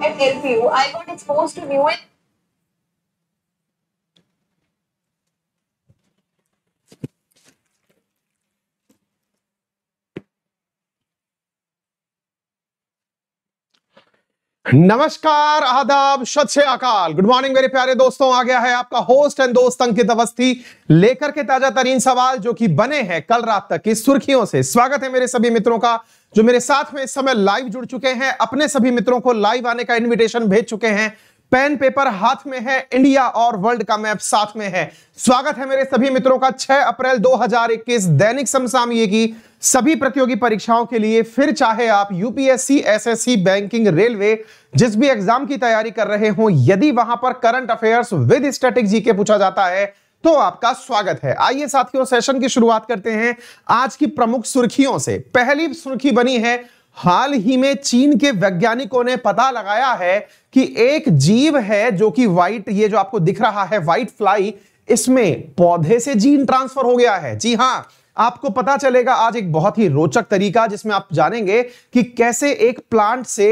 help you. I got exposed to new and नमस्कार आदाब शत अकाल गुड मॉर्निंग मेरे प्यारे दोस्तों आ गया है आपका होस्ट एंड दोस्त अंकित अवस्थी लेकर के ताजा तरीन सवाल जो कि बने हैं कल रात तक की सुर्खियों से स्वागत है मेरे सभी मित्रों का जो मेरे साथ में इस समय लाइव जुड़ चुके हैं अपने सभी मित्रों को लाइव आने का इनविटेशन भेज चुके हैं पेन पेपर हाथ में है इंडिया और वर्ल्ड का मैप साथ में है स्वागत है मेरे सभी मित्रों का 6 अप्रैल 2021 दैनिक समसामयिकी की सभी प्रतियोगी परीक्षाओं के लिए फिर चाहे आप यूपीएससी एसएससी बैंकिंग रेलवे जिस भी एग्जाम की तैयारी कर रहे हो यदि वहां पर current affairs with static GK पूछा जाता है तो आपका स्वागत है आइए साथियों सेशन की शुरुआत करते हैं आज की प्रमुख सुर्खियों से पहली सुर्खी बनी है हाल ही में चीन के वैज्ञानिकों ने पता लगाया है कि एक जीव है जो कि व्हाइट ये जो आपको दिख रहा है व्हाइट फ्लाई इसमें पौधे से जीन ट्रांसफर हो गया है जी हां आपको पता चलेगा आज एक बहुत ही रोचक तरीका जिसमें आप जानेंगे कि कैसे एक प्लांट से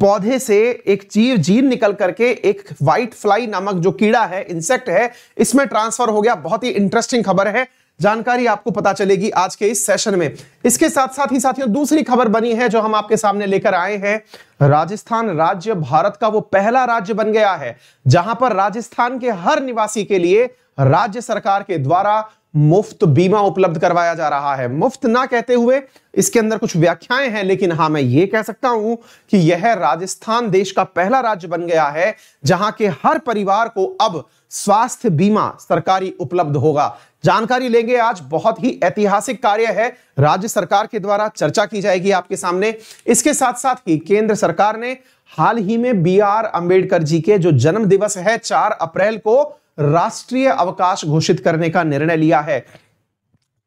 पौधे से एक चीव जीन निकल करके एक व्हाइट फ्लाई नामक जो कीड़ा है इंसेक्ट है इसमें ट्रांसफर हो गया बहुत ही इंटरेस्टिंग खबर है जानकारी आपको पता चलेगी आज के इस सेशन में इसके साथ साथ ही साथियों दूसरी खबर बनी है जो हम आपके सामने लेकर आए हैं राजस्थान राज्य भारत का वो पहला राज्य बन गया है जहां पर राजस्थान के हर निवासी के लिए राज्य सरकार के द्वारा मुफ्त बीमा उपलब्ध करवाया जा रहा है मुफ्त ना कहते हुए इसके अंदर कुछ व्याख्याएं हैं लेकिन हां मैं ये कह सकता हूं कि यह राजस्थान देश का पहला राज्य बन गया है जहां के हर परिवार को अब स्वास्थ्य बीमा सरकारी उपलब्ध होगा जानकारी लेंगे आज बहुत ही ऐतिहासिक कार्य है राज्य सरकार के द्वारा चर्चा की जाएगी आपके सामने इसके साथ साथ ही केंद्र सरकार ने हाल ही में बी आर अंबेडकर जी के जो जन्म दिवस है चार अप्रैल को राष्ट्रीय अवकाश घोषित करने का निर्णय लिया है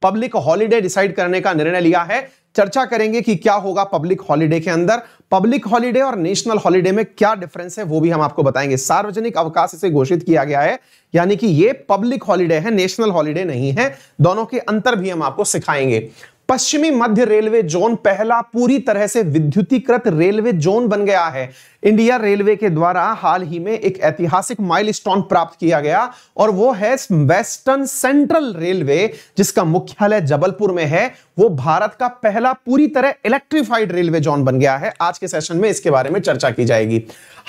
पब्लिक हॉलीडे डिसाइड करने का निर्णय लिया है चर्चा करेंगे कि क्या होगा पब्लिक हॉलीडे के अंदर पब्लिक हॉलीडे और नेशनल हॉलीडे में क्या डिफरेंस है वो भी हम आपको बताएंगे सार्वजनिक अवकाश इसे घोषित किया गया है यानी कि ये पब्लिक हॉलीडे है नेशनल हॉलीडे नहीं है दोनों के अंतर भी हम आपको सिखाएंगे पश्चिमी मध्य रेलवे जोन पहला पूरी तरह से विद्युतीकृत रेलवे जोन बन गया है इंडिया रेलवे के द्वारा हाल ही में एक ऐतिहासिक माइलस्टोन प्राप्त किया गया और वो है वेस्टर्न सेंट्रल रेलवे जिसका मुख्यालय जबलपुर में है वो भारत का पहला पूरी तरह इलेक्ट्रिफाइड रेलवे जोन बन गया है आज के सेशन में इसके बारे में चर्चा की जाएगी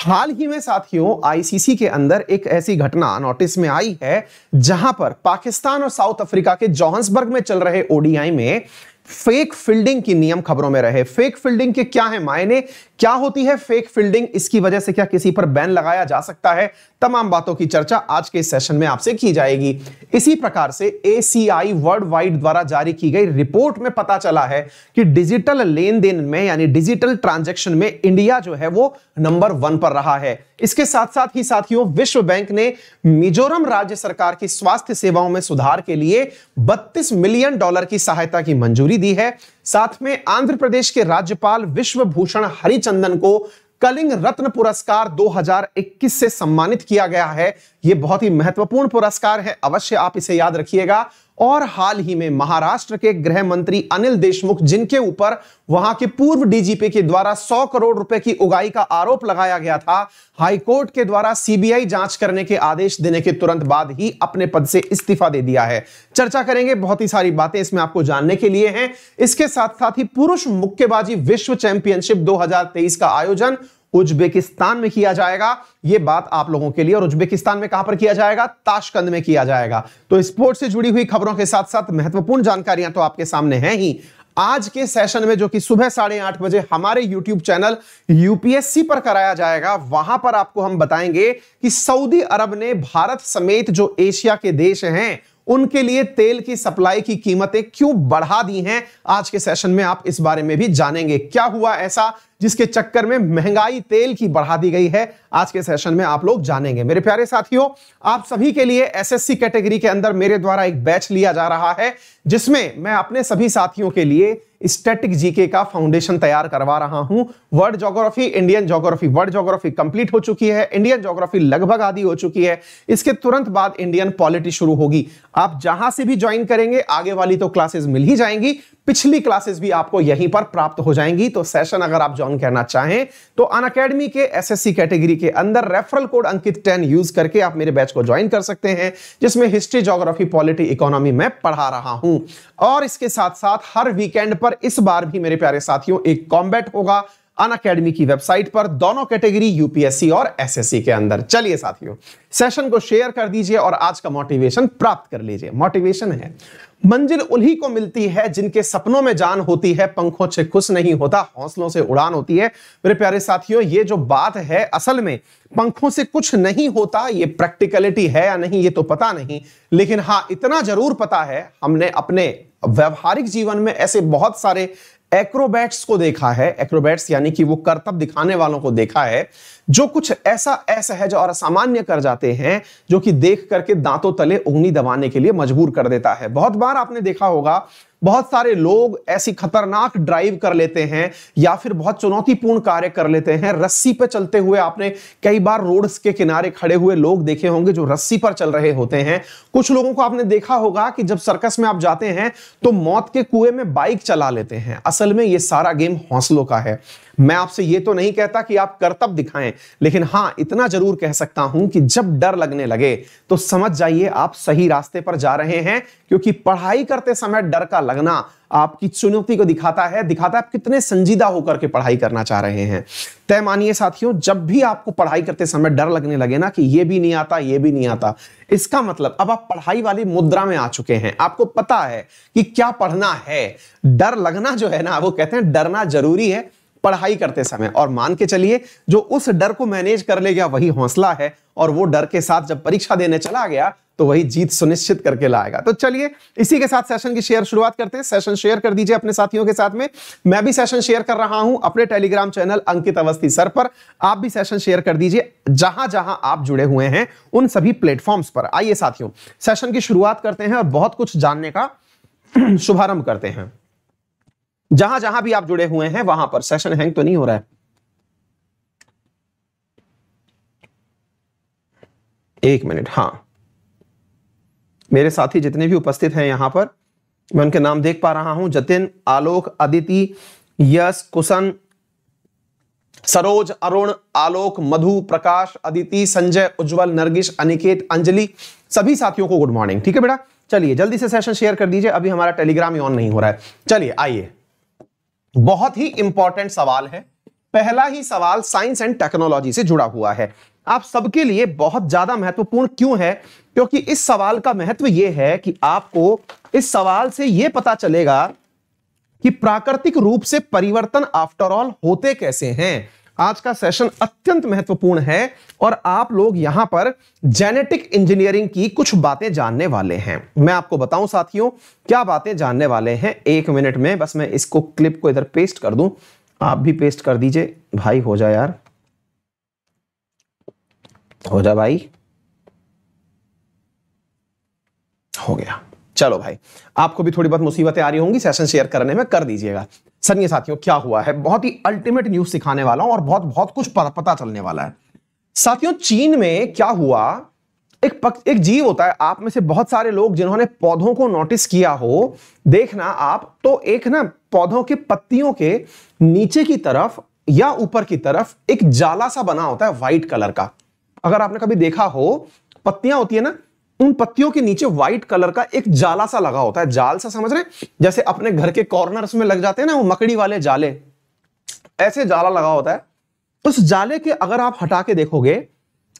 हाल ही में साथियों आईसीसी के अंदर एक ऐसी घटना नोटिस में आई है जहां पर पाकिस्तान और साउथ अफ्रीका के जोहन्सबर्ग में चल रहे ओडीआई में फेक फील्डिंग की नियम खबरों में रहे फेक फील्डिंग के क्या है मायने क्या होती है फेक फील्डिंग इसकी वजह से क्या किसी पर बैन लगाया जा सकता है तमाम बातों की चर्चा आज के सेशन में आपसे की जाएगी इसी प्रकार से एसीआई वर्ल्ड वाइड द्वारा जारी की गई रिपोर्ट में पता चला है कि डिजिटल लेन देन में यानी डिजिटल ट्रांजेक्शन में इंडिया जो है वो नंबर वन पर रहा है इसके साथ साथ ही साथियों विश्व बैंक ने मिजोरम राज्य सरकार की स्वास्थ्य सेवाओं में सुधार के लिए 32 मिलियन डॉलर की सहायता की मंजूरी दी है साथ में आंध्र प्रदेश के राज्यपाल विश्वभूषण हरिचंदन को कलिंग रत्न पुरस्कार 2021 से सम्मानित किया गया है यह बहुत ही महत्वपूर्ण पुरस्कार है अवश्य आप इसे याद रखिएगा और हाल ही में महाराष्ट्र के गृह मंत्री अनिल देशमुख जिनके ऊपर वहां के पूर्व डीजीपी के द्वारा 100 करोड़ रुपए की उगाई का आरोप लगाया गया था हाईकोर्ट के द्वारा सीबीआई जांच करने के आदेश देने के तुरंत बाद ही अपने पद से इस्तीफा दे दिया है चर्चा करेंगे बहुत ही सारी बातें इसमें आपको जानने के लिए हैं इसके साथ साथ ही पुरुष मुक्केबाजी विश्व चैंपियनशिप दो का आयोजन उज्बेकिस्तान में किया जाएगा यह बात आप लोगों के लिए और उज्बेकिस्तान में कहां पर किया जाएगा ताशकंद में किया जाएगा तो स्पोर्ट से जुड़ी हुई खबरों के साथ साथ महत्वपूर्ण जानकारियां तो आपके सामने हैं ही आज के सेशन में जो कि सुबह साढ़े आठ बजे हमारे YouTube चैनल यूपीएससी पर कराया जाएगा वहां पर आपको हम बताएंगे कि सऊदी अरब ने भारत समेत जो एशिया के देश हैं उनके लिए तेल की सप्लाई की कीमतें क्यों बढ़ा दी हैं आज के सेशन में आप इस बारे में भी जानेंगे क्या हुआ ऐसा जिसके चक्कर में महंगाई तेल की बढ़ा दी गई है आज के सेशन में आप लोग जानेंगे मेरे प्यारे साथियों आप सभी के लिए एसएससी कैटेगरी के अंदर मेरे द्वारा एक बैच लिया जा रहा है जिसमें मैं अपने सभी साथियों के लिए स्टैटिक जीके का फाउंडेशन तैयार करवा रहा हूं world geography Indian geography world geography complete हो चुकी है इंडियन ज्योग्राफी लगभग आधी हो चुकी है इसके तुरंत बाद इंडियन पॉलिटी शुरू होगी आप जहां से भी ज्वाइन करेंगे आगे वाली तो क्लासेस मिल ही जाएंगी पिछली क्लासेस भी आपको यहीं पर प्राप्त हो जाएंगी तो सेशन अगर आप ज्वाइन करना चाहें तो अन अकेडमी के एसएससी कैटेगरी के अंदर referral code Ankit ten use करके आप मेरे बैच को ज्वाइन कर सकते हैं जिसमें हिस्ट्री जोग्राफी पॉलिटी इकोनॉमी मैं पढ़ा रहा हूं और इसके साथ साथ हर वीकेंड पर इस बार भी मेरे प्यारे साथियों एक कॉम्बैट होगा अन अकेडमी की वेबसाइट पर दोनों कैटेगरी यूपीएससी और एसएससी के अंदर चलिए साथियों सेशन को शेयर कर दीजिए और आज का मोटिवेशन प्राप्त कर लीजिए मोटिवेशन है मंजिल उन्हीं को मिलती है जिनके सपनों में जान होती है पंखों से खुश नहीं होता हौसलों से उड़ान होती है मेरे प्यारे साथियों ये जो बात है असल में पंखों से कुछ नहीं होता ये प्रैक्टिकलिटी है या नहीं ये तो पता नहीं लेकिन हाँ इतना जरूर पता है हमने अपने व्यवहारिक जीवन में ऐसे बहुत सारे एक्रोबैट्स को देखा है एक्रोबैट्स यानी कि वो करतब दिखाने वालों को देखा है जो कुछ ऐसा असहज और असामान्य कर जाते हैं जो कि देख करके दांतों तले उंगली दबाने के लिए मजबूर कर देता है बहुत बार आपने देखा होगा बहुत सारे लोग ऐसी खतरनाक ड्राइव कर लेते हैं या फिर बहुत चुनौतीपूर्ण कार्य कर लेते हैं रस्सी पर चलते हुए आपने कई बार रोड के किनारे खड़े हुए लोग देखे होंगे जो रस्सी पर चल रहे होते हैं कुछ लोगों को आपने देखा होगा कि जब सर्कस में आप जाते हैं तो मौत के कुएं में बाइक चला लेते हैं असल में ये सारा गेम हौसलों का है मैं आपसे ये तो नहीं कहता कि आप करतब दिखाएं लेकिन हां इतना जरूर कह सकता हूं कि जब डर लगने लगे तो समझ जाइए आप सही रास्ते पर जा रहे हैं क्योंकि पढ़ाई करते समय डर का लगना आपकी चुनौती को दिखाता है दिखाता है आप कितने संजीदा होकर के पढ़ाई करना चाह रहे हैं तय मानिए साथियों जब भी आपको पढ़ाई करते समय डर लगने लगे ना कि ये भी नहीं आता ये भी नहीं आता इसका मतलब अब आप पढ़ाई वाली मुद्रा में आ चुके हैं आपको पता है कि क्या पढ़ना है डर लगना जो है ना वो कहते हैं डरना जरूरी है पढ़ाई करते समय और मान के चलिए जो उस डर को मैनेज कर ले गया वही हौसला है और वो डर के साथ जब परीक्षा देने चला गया तो वही जीत सुनिश्चित करके लाएगा तो चलिए इसी के साथ सेशन की शेयर शुरुआत करते हैं सेशन शेयर कर दीजिए अपने साथियों के साथ में मैं भी सेशन शेयर कर रहा हूं अपने Telegram channel Ankit Awasthi sir पर आप भी सेशन शेयर कर दीजिए जहां जहां आप जुड़े हुए हैं उन सभी प्लेटफॉर्म्स पर आइए साथियों सेशन की शुरुआत करते हैं और बहुत कुछ जानने का शुभारंभ करते हैं जहां जहां भी आप जुड़े हुए हैं वहां पर सेशन हैंग तो नहीं हो रहा है एक मिनट हाँ मेरे साथी जितने भी उपस्थित हैं यहां पर मैं उनके नाम देख पा रहा हूं जतिन आलोक अदिति यश कुसन सरोज अरुण आलोक मधु प्रकाश अदिति संजय उज्जवल नरगिश अनिकेत अंजलि सभी साथियों को गुड मॉर्निंग ठीक है बेटा चलिए जल्दी से सेशन शेयर कर दीजिए अभी हमारा टेलीग्राम ऑन नहीं हो रहा है चलिए आइए बहुत ही इंपॉर्टेंट सवाल है पहला ही सवाल साइंस एंड टेक्नोलॉजी से जुड़ा हुआ है आप सबके लिए बहुत ज्यादा महत्वपूर्ण क्यों है क्योंकि इस सवाल का महत्व यह है कि आपको इस सवाल से यह पता चलेगा कि प्राकृतिक रूप से परिवर्तन आफ्टरऑल होते कैसे हैं आज का सेशन अत्यंत महत्वपूर्ण है और आप लोग यहां पर जेनेटिक इंजीनियरिंग की कुछ बातें जानने वाले हैं मैं आपको बताऊं साथियों क्या बातें जानने वाले हैं एक मिनट में बस मैं इसको क्लिप को इधर पेस्ट कर दूं आप भी पेस्ट कर दीजिए भाई हो जाए यार हो जा भाई हो गया चलो भाई आपको भी थोड़ी बहुत मुसीबतें आ रही होंगी सेशन शेयर करने में कर दीजिएगा सन्नी साथियों क्या हुआ है बहुत ही अल्टीमेट न्यूज सिखाने वाला हूं और बहुत बहुत कुछ पता चलने वाला है साथियों चीन में क्या हुआ एक पक, एक जीव होता है आप में से बहुत सारे लोग जिन्होंने पौधों को नोटिस किया हो देखना आप तो एक ना पौधों के पत्तियों के नीचे की तरफ या ऊपर की तरफ एक जाला सा बना होता है व्हाइट कलर का अगर आपने कभी देखा हो पत्तियां होती है ना उन पत्तियों के नीचे व्हाइट कलर का एक जाला सा लगा होता है जाल सा समझ रहे जैसे अपने घर के कॉर्नर्स में लग जाते हैं ना वो मकड़ी वाले जाले ऐसे जाला लगा होता है उस जाले के अगर आप हटा के देखोगे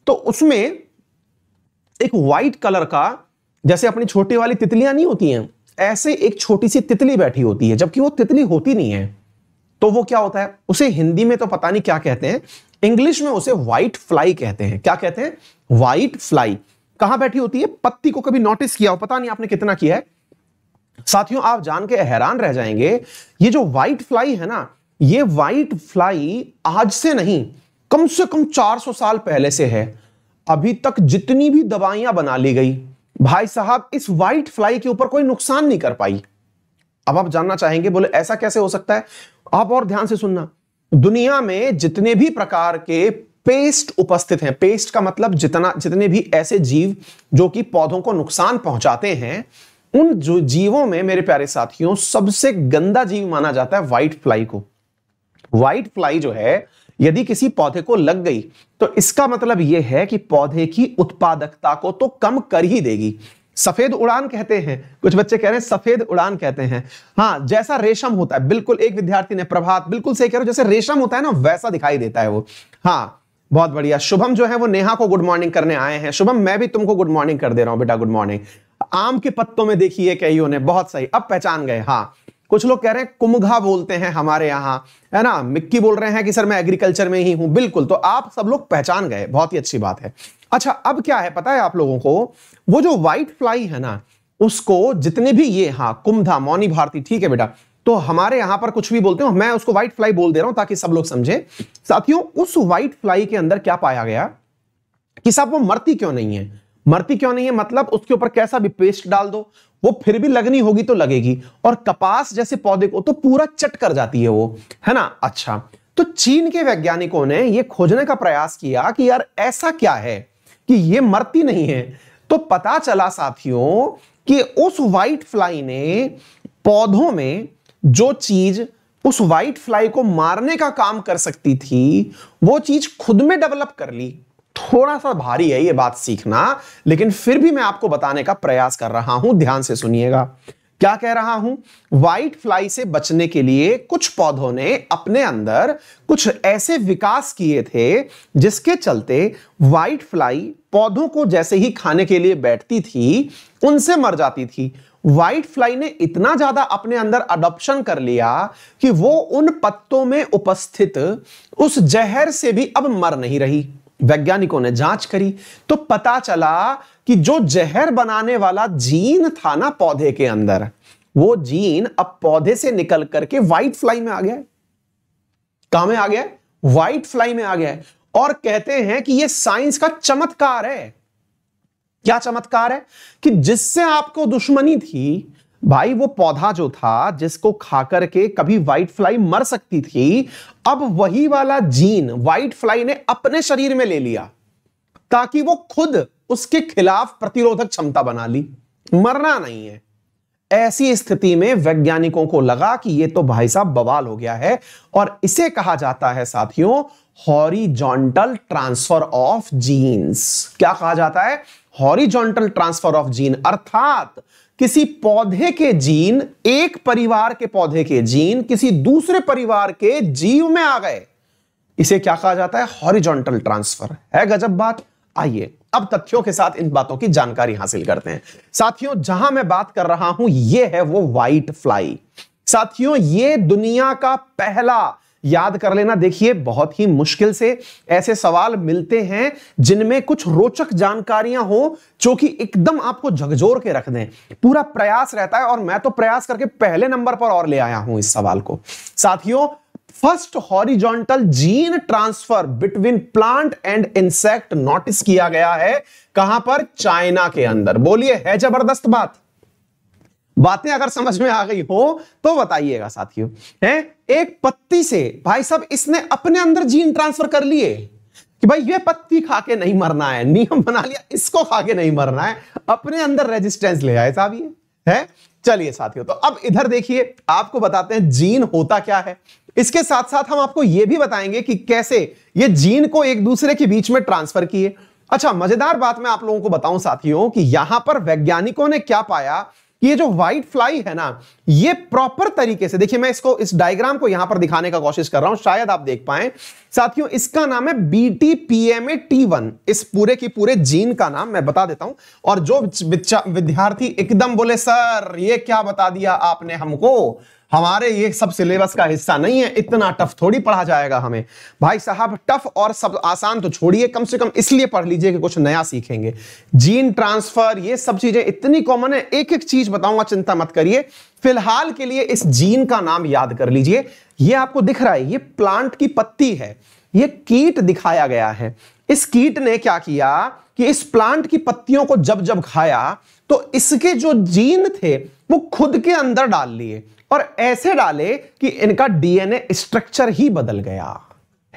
तो उसमें एक व्हाइट कलर का जैसे अपनी छोटी वाली तितलियां नहीं होती हैं ऐसे एक छोटी सी तितली बैठी होती है जबकि वो तितली होती नहीं है तो वो क्या होता है उसे हिंदी में तो पता नहीं क्या कहते हैं इंग्लिश में उसे व्हाइट फ्लाई कहते हैं क्या कहते हैं व्हाइट फ्लाई कहां बैठी होती है पत्ती को कभी नोटिस किया हो पता नहीं आपने कितना किया है साथियों आप जान के हैरान रह जाएंगे ये जो व्हाइट फ्लाई है ना ये व्हाइट फ्लाई आज से नहीं कम से कम 400 साल पहले से है अभी तक जितनी भी दवाइयां बना ली गई भाई साहब इस व्हाइट फ्लाई के ऊपर कोई नुकसान नहीं कर पाई अब आप जानना चाहेंगे बोले ऐसा कैसे हो सकता है आप और ध्यान से सुनना दुनिया में जितने भी प्रकार के पेस्ट उपस्थित हैं पेस्ट का मतलब जितना जितने भी ऐसे जीव जो कि पौधों को नुकसान पहुंचाते हैं उन जो जीवों में मेरे प्यारे साथियों सबसे गंदा जीव माना जाता है व्हाइट फ्लाई को व्हाइट फ्लाई जो है यदि किसी पौधे को लग गई तो इसका मतलब यह है कि पौधे की उत्पादकता को तो कम कर ही देगी सफेद उड़ान कहते हैं कुछ बच्चे कह रहे हैं सफेद उड़ान कहते हैं हाँ जैसा रेशम होता है बिल्कुल एक विद्यार्थी ने प्रभात बिल्कुल सही कह रहे हो जैसे रेशम होता है ना वैसा दिखाई देता है वो हाँ बहुत बढ़िया शुभम जो है वो नेहा को गुड मॉर्निंग करने आए हैं शुभम मैं भी तुमको गुड मॉर्निंग कर दे रहा हूं बेटा गुड मॉर्निंग आम के पत्तों में देखिए कही ने बहुत सही अब पहचान गए हाँ कुछ लोग कह रहे हैं कुमघा बोलते हैं हमारे यहाँ है ना मिक्की बोल रहे हैं कि सर मैं एग्रीकल्चर में ही हूं बिल्कुल तो आप सब लोग पहचान गए बहुत ही अच्छी बात है अच्छा अब क्या है पता है आप लोगों को वो जो व्हाइट फ्लाई है ना उसको जितने भी ये हाँ कुमधा मौनी भारती ठीक है बेटा तो हमारे यहां पर कुछ भी बोलते हो मैं उसको व्हाइट फ्लाई बोल दे रहा हूं ताकि सब लोग समझे साथियों उस व्हाइट फ्लाई के अंदर क्या पाया गया कि साहब वो मरती क्यों नहीं है मरती क्यों नहीं है मतलब उसके ऊपर कैसा भी पेस्ट डाल दो वो फिर भी लगनी होगी तो लगेगी और कपास जैसे पौधे को तो पूरा चट कर जाती है वो है ना अच्छा तो चीन के वैज्ञानिकों ने ये खोजने का प्रयास किया कि यार ऐसा क्या है कि ये मरती नहीं है तो पता चला साथियों कि उस व्हाइट फ्लाई ने पौधों में जो चीज उस व्हाइट फ्लाई को मारने का काम कर सकती थी वो चीज खुद में डेवलप कर ली थोड़ा सा भारी है ये बात सीखना लेकिन फिर भी मैं आपको बताने का प्रयास कर रहा हूं ध्यान से सुनिएगा क्या कह रहा हूं व्हाइट फ्लाई से बचने के लिए कुछ पौधों ने अपने अंदर कुछ ऐसे विकास किए थे जिसके चलते व्हाइट फ्लाई पौधों को जैसे ही खाने के लिए बैठती थी उनसे मर जाती थी व्हाइट फ्लाई ने इतना ज्यादा अपने अंदर अडॉप्शन कर लिया कि वो उन पत्तों में उपस्थित उस जहर से भी अब मर नहीं रही वैज्ञानिकों ने जांच करी तो पता चला कि जो जहर बनाने वाला जीन था ना पौधे के अंदर वो जीन अब पौधे से निकल करके व्हाइट फ्लाई में आ गया कहा में आ गया व्हाइट फ्लाई में आ गया और कहते हैं कि यह साइंस का चमत्कार है क्या चमत्कार है कि जिससे आपको दुश्मनी थी भाई वो पौधा जो था जिसको खा करके कभी व्हाइट फ्लाई मर सकती थी अब वही वाला जीन व्हाइट फ्लाई ने अपने शरीर में ले लिया ताकि वो खुद उसके खिलाफ प्रतिरोधक क्षमता बना ली मरना नहीं है ऐसी स्थिति में वैज्ञानिकों को लगा कि ये तो भाई साहब बवाल हो गया है और इसे कहा जाता है साथियों हॉरिजॉन्टल ट्रांसफर ऑफ जीन्स क्या कहा जाता है हॉरिजॉन्टल ट्रांसफर ऑफ जीन अर्थात किसी पौधे के जीन एक परिवार के पौधे के जीन किसी दूसरे परिवार के जीव में आ गए इसे क्या कहा जाता है हॉरिजॉन्टल ट्रांसफर है गजब बात आइए अब तथ्यों के साथ इन बातों की जानकारी हासिल करते हैं साथियों जहां मैं बात कर रहा हूं यह है वो व्हाइट फ्लाई साथियों ये दुनिया का पहला याद कर लेना देखिए बहुत ही मुश्किल से ऐसे सवाल मिलते हैं जिनमें कुछ रोचक जानकारियां हो जो कि एकदम आपको झकझोर के रख दें पूरा प्रयास रहता है और मैं तो प्रयास करके पहले नंबर पर और ले आया हूं इस सवाल को साथियों first horizontal gene transfer between plant and insect notice किया गया है कहां पर चाइना के अंदर बोलिए है जबरदस्त बात बातें अगर समझ में आ गई हो तो बताइएगा साथियों हैं एक पत्ती से भाई साहब इसने अपने अंदर जीन ट्रांसफर कर लिए कि भाई ये पत्ती खा के नहीं मरना है नियम बना लिया इसको खा के नहीं मरना है अपने अंदर रेजिस्टेंस ले आए साहब ये है चलिए साथियों तो अब इधर देखिए आपको बताते हैं जीन होता क्या है इसके साथ साथ हम आपको यह भी बताएंगे कि कैसे ये जीन को एक दूसरे के बीच में ट्रांसफर किए अच्छा मजेदार बात मैं आप लोगों को बताऊं साथियों कि यहां पर वैज्ञानिकों ने क्या पाया ये जो व्हाइट फ्लाई है ना ये प्रॉपर तरीके से देखिए मैं इसको इस डायग्राम को यहां पर दिखाने का कोशिश कर रहा हूं शायद आप देख पाए साथियों इसका नाम है बीटी ए टी वन इस पूरे की पूरे जीन का नाम मैं बता देता हूं और जो विद्यार्थी एकदम बोले सर ये क्या बता दिया आपने हमको हमारे ये सब सिलेबस का हिस्सा नहीं है इतना टफ थोड़ी पढ़ा जाएगा हमें भाई साहब टफ और सब आसान तो छोड़िए कम से कम इसलिए पढ़ लीजिए कि कुछ नया सीखेंगे जीन ट्रांसफर ये सब चीजें इतनी कॉमन है एक एक चीज बताऊंगा चिंता मत करिए फिलहाल के लिए इस जीन का नाम याद कर लीजिए ये आपको दिख रहा है ये प्लांट की पत्ती है ये कीट दिखाया गया है इस कीट ने क्या किया कि इस प्लांट की पत्तियों को जब जब खाया तो इसके जो जीन थे वो खुद के अंदर डाल लिए और ऐसे डाले कि इनका डीएनए स्ट्रक्चर ही बदल गया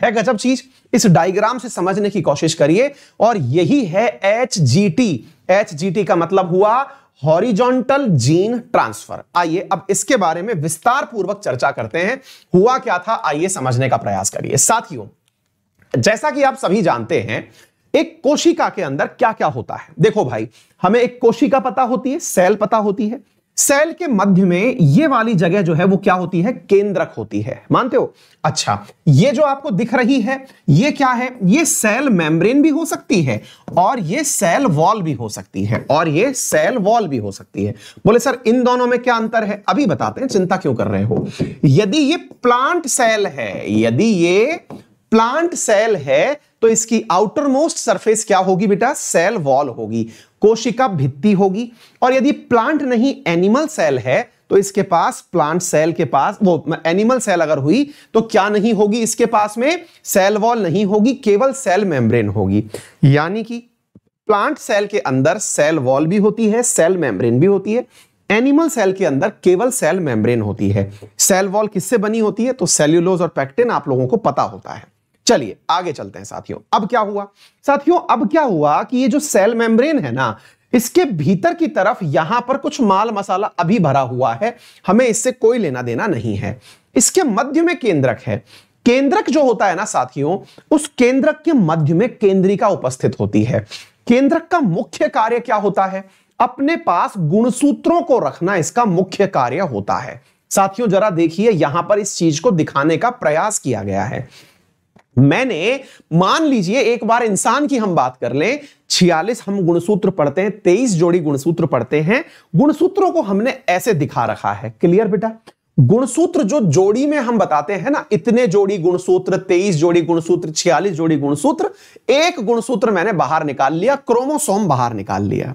है गजब चीज इस डायग्राम से समझने की कोशिश करिए और यही है H G T H G T का मतलब हुआ हॉरिजॉन्टल जीन ट्रांसफर आइए अब इसके बारे में विस्तार पूर्वक चर्चा करते हैं हुआ क्या था आइए समझने का प्रयास करिए साथियों जैसा कि आप सभी जानते हैं एक कोशिका के अंदर क्या क्या होता है देखो भाई हमें एक कोशिका पता होती है सेल पता होती है सेल के मध्य में ये वाली जगह जो है वो क्या होती है केंद्रक होती है मानते हो अच्छा ये जो आपको दिख रही है ये क्या है ये सेल मेम्ब्रेन भी हो सकती है और ये सेल वॉल भी हो सकती है और ये सेल वॉल भी हो सकती है बोले सर इन दोनों में क्या अंतर है अभी बताते हैं चिंता क्यों कर रहे हो यदि ये प्लांट सेल है यदि ये प्लांट सेल है तो इसकी आउटर मोस्ट सरफेस क्या होगी बेटा सेल वॉल होगी कोशिका भित्ति होगी और यदि प्लांट नहीं एनिमल सेल है तो इसके पास प्लांट सेल के पास वो एनिमल सेल अगर हुई तो क्या नहीं होगी इसके पास में सेल वॉल नहीं होगी केवल सेल मेम्ब्रेन होगी यानी कि प्लांट सेल के अंदर सेल वॉल भी होती है सेल मेम्ब्रेन भी होती है एनिमल सेल के अंदर केवल सेल मेम्ब्रेन होती है सेल वॉल किससे बनी होती है तो सेल्यूलोज और पैक्टिन आप लोगों को पता होता है चलिए आगे चलते हैं साथियों अब क्या हुआ साथियों अब क्या हुआ कि ये जो सेल मेम्ब्रेन है ना इसके भीतर की तरफ यहां पर कुछ माल मसाला अभी भरा हुआ है हमें इससे कोई लेना देना नहीं है इसके मध्य में केंद्रक है केंद्रक जो होता है ना साथियों उस केंद्रक के मध्य में केंद्रिका उपस्थित होती है केंद्रक का मुख्य कार्य क्या होता है अपने पास गुणसूत्रों को रखना इसका मुख्य कार्य होता है साथियों जरा देखिए यहां पर इस चीज को दिखाने का प्रयास किया गया है मैंने मान लीजिए एक बार इंसान की हम बात कर लें छियालीस हम गुणसूत्र पढ़ते हैं तेईस जोड़ी गुणसूत्र पढ़ते हैं गुणसूत्रों को हमने ऐसे दिखा रखा है क्लियर बेटा गुणसूत्र जो जोड़ी में हम बताते हैं ना इतने जोड़ी गुणसूत्र तेईस जोड़ी गुणसूत्र छियालीस जोड़ी गुणसूत्र एक गुणसूत्र मैंने बाहर निकाल लिया क्रोमोसोम बाहर निकाल लिया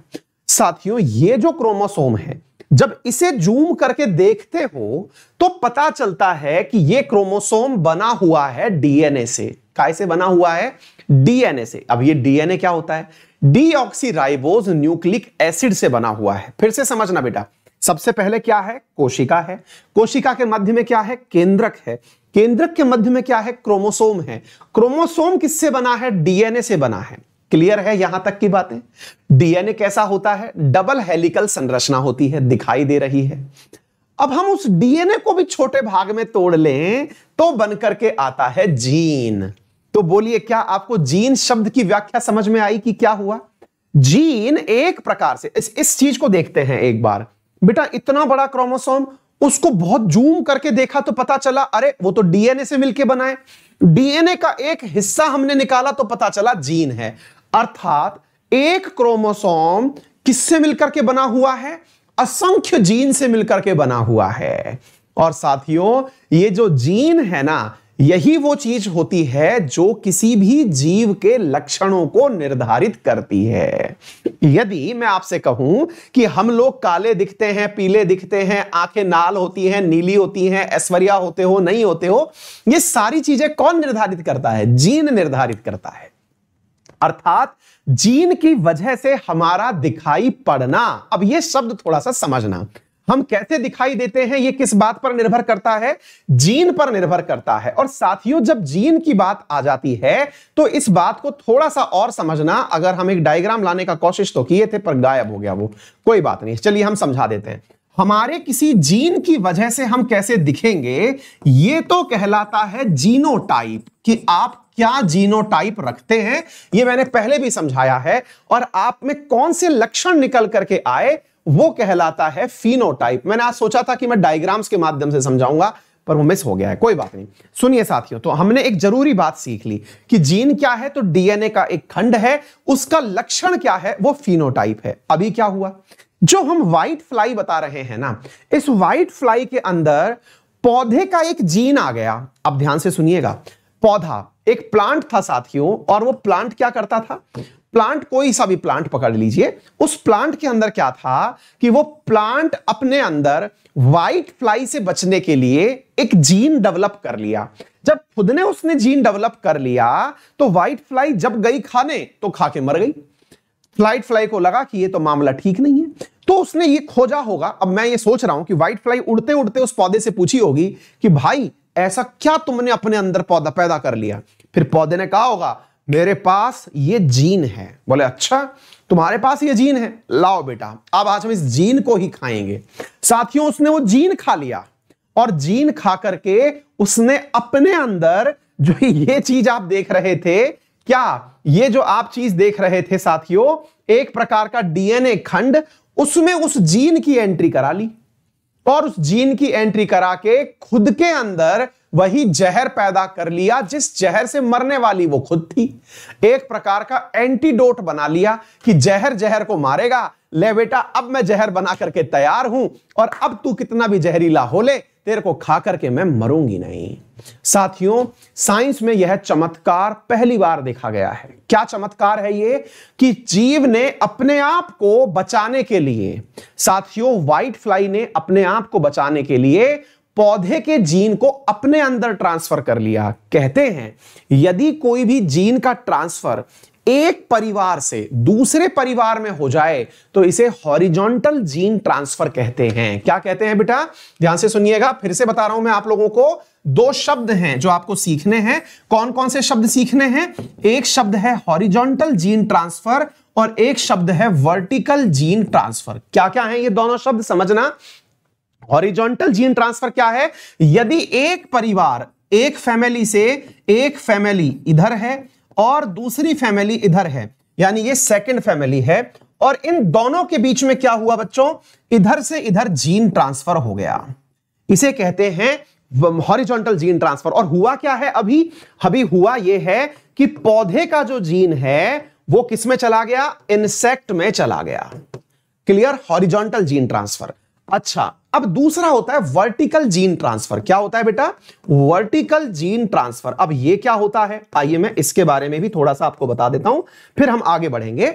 साथियों ये जो क्रोमोसोम है जब इसे जूम करके देखते हो तो पता चलता है कि यह क्रोमोसोम बना हुआ है डीएनए से कैसे बना हुआ है डीएनए से अब ये डीएनए क्या होता है डीऑक्सीराइबोज न्यूक्लिक एसिड से बना हुआ है फिर से समझना बेटा सबसे पहले क्या है कोशिका है कोशिका के मध्य में क्या है केंद्रक है केंद्रक के मध्य में क्या है क्रोमोसोम है क्रोमोसोम किससे बना है डीएनए से बना है क्लियर है यहां तक की बातें डीएनए कैसा होता है डबल हेलिकल संरचना होती है दिखाई दे रही है अब हम उस डीएनए को भी छोटे भाग में तोड़ लें तो बनकर के आता है जीन तो बोलिए क्या आपको जीन शब्द की व्याख्या समझ में आई कि क्या हुआ जीन एक प्रकार से इस, इस चीज को देखते हैं एक बार बेटा इतना बड़ा क्रोमोसोम उसको बहुत जूम करके देखा तो पता चला अरे वो तो डीएनए से मिलके बनाए डीएनए का एक हिस्सा हमने निकाला तो पता चला जीन है अर्थात एक क्रोमोसोम किससे मिलकर के बना हुआ है असंख्य जीन से मिलकर के बना हुआ है और साथियों ये जो जीन है ना यही वो चीज होती है जो किसी भी जीव के लक्षणों को निर्धारित करती है यदि मैं आपसे कहूं कि हम लोग काले दिखते हैं पीले दिखते हैं आंखें नाल होती हैं नीली होती हैं ऐश्वर्या होते हो नहीं होते हो ये सारी चीजें कौन निर्धारित करता है जीन निर्धारित करता है अर्थात जीन की वजह से हमारा दिखाई पड़ना अब यह शब्द थोड़ा सा समझना हम कैसे दिखाई देते हैं यह किस बात पर निर्भर करता है जीन पर निर्भर करता है और साथियों जब जीन की बात आ जाती है तो इस बात को थोड़ा सा और समझना अगर हम एक डायग्राम लाने का कोशिश तो किए थे पर गायब हो गया वो कोई बात नहीं चलिए हम समझा देते हैं हमारे किसी जीन की वजह से हम कैसे दिखेंगे ये तो कहलाता है जीनोटाइप कि आप क्या जीनोटाइप रखते हैं ये मैंने पहले भी समझाया है और आप में कौन से लक्षण निकल करके आए वो कहलाता है फिनोटाइप मैंने आज सोचा था कि मैं डायग्राम्स के माध्यम से समझाऊंगा पर वो मिस हो गया है कोई बात नहीं सुनिए साथियों तो हमने एक जरूरी बात सीख ली कि जीन क्या है तो डीएनए का एक खंड है उसका लक्षण क्या है वो फिनोटाइप है अभी क्या हुआ जो हम व्हाइट फ्लाई बता रहे हैं ना इस व्हाइट फ्लाई के अंदर पौधे का एक जीन आ गया अब ध्यान से सुनिएगा पौधा एक प्लांट था साथियों और वो प्लांट क्या करता था प्लांट कोई सा भी प्लांट पकड़ लीजिए उस प्लांट के अंदर क्या था कि वो प्लांट अपने अंदर व्हाइट फ्लाई से बचने के लिए एक जीन डेवलप कर लिया जब खुद ने उसने जीन डेवलप कर लिया तो व्हाइट फ्लाई जब गई खाने तो खा के मर गई फ्लाइट फ्लाई को लगा कि ये तो मामला ठीक नहीं है तो उसने ये खोजा होगा अब मैं ये सोच रहा हूं कि व्हाइट फ्लाई उड़ते उड़ते उस पौधे से पूछी होगी कि भाई ऐसा क्या तुमने अपने अंदर पौधा पैदा कर लिया फिर पौधे ने कहा होगा मेरे पास ये जीन है बोले अच्छा तुम्हारे पास ये जीन है लाओ बेटा अब आज हम इस जीन को ही खाएंगे साथियों उसने वो जीन खा लिया और जीन खा करके उसने अपने अंदर जो ये चीज आप देख रहे थे क्या ये जो आप चीज देख रहे थे साथियों एक प्रकार का डीएनए खंड उसमें उस जीन की एंट्री करा ली और उस जीन की एंट्री करा के खुद के अंदर वही जहर पैदा कर लिया जिस जहर से मरने वाली वो खुद थी एक प्रकार का एंटीडोट बना लिया कि जहर जहर को मारेगा ले बेटा अब मैं जहर बना करके तैयार हूं और अब तू कितना भी जहरीला हो ले तेरे को खा करके मैं मरूंगी नहीं साथियों साइंस में यह चमत्कार पहली बार देखा गया है क्या चमत्कार है यह कि जीव ने अपने आप को बचाने के लिए साथियों व्हाइट फ्लाई ने अपने आप को बचाने के लिए पौधे के जीन को अपने अंदर ट्रांसफर कर लिया कहते हैं यदि कोई भी जीन का ट्रांसफर एक परिवार से दूसरे परिवार में हो जाए तो इसे हॉरिजॉन्टल जीन ट्रांसफर कहते हैं क्या कहते हैं बेटा ध्यान से सुनिएगा फिर से बता रहा हूं मैं आप लोगों को दो शब्द हैं जो आपको सीखने हैं कौन कौन से शब्द सीखने हैं एक शब्द है हॉरिजॉन्टल जीन ट्रांसफर और एक शब्द है वर्टिकल जीन ट्रांसफर क्या क्या है ये दोनों शब्द समझना हॉरिजॉन्टल जीन ट्रांसफर क्या है यदि एक परिवार एक फैमिली से एक फैमिली इधर है और दूसरी फैमिली इधर है यानी ये सेकंड फैमिली है और इन दोनों के बीच में क्या हुआ बच्चों इधर से इधर जीन ट्रांसफर हो गया इसे कहते हैं हॉरिजॉन्टल जीन ट्रांसफर और हुआ क्या है अभी अभी हुआ यह है कि पौधे का जो जीन है वो किस में चला गया इंसेक्ट में चला गया क्लियर हॉरिजॉन्टल जीन ट्रांसफर अच्छा अब दूसरा होता है वर्टिकल जीन ट्रांसफर क्या होता है बेटा वर्टिकल जीन ट्रांसफर अब ये क्या होता है आइए मैं इसके बारे में भी थोड़ा सा आपको बता देता हूं फिर हम आगे बढ़ेंगे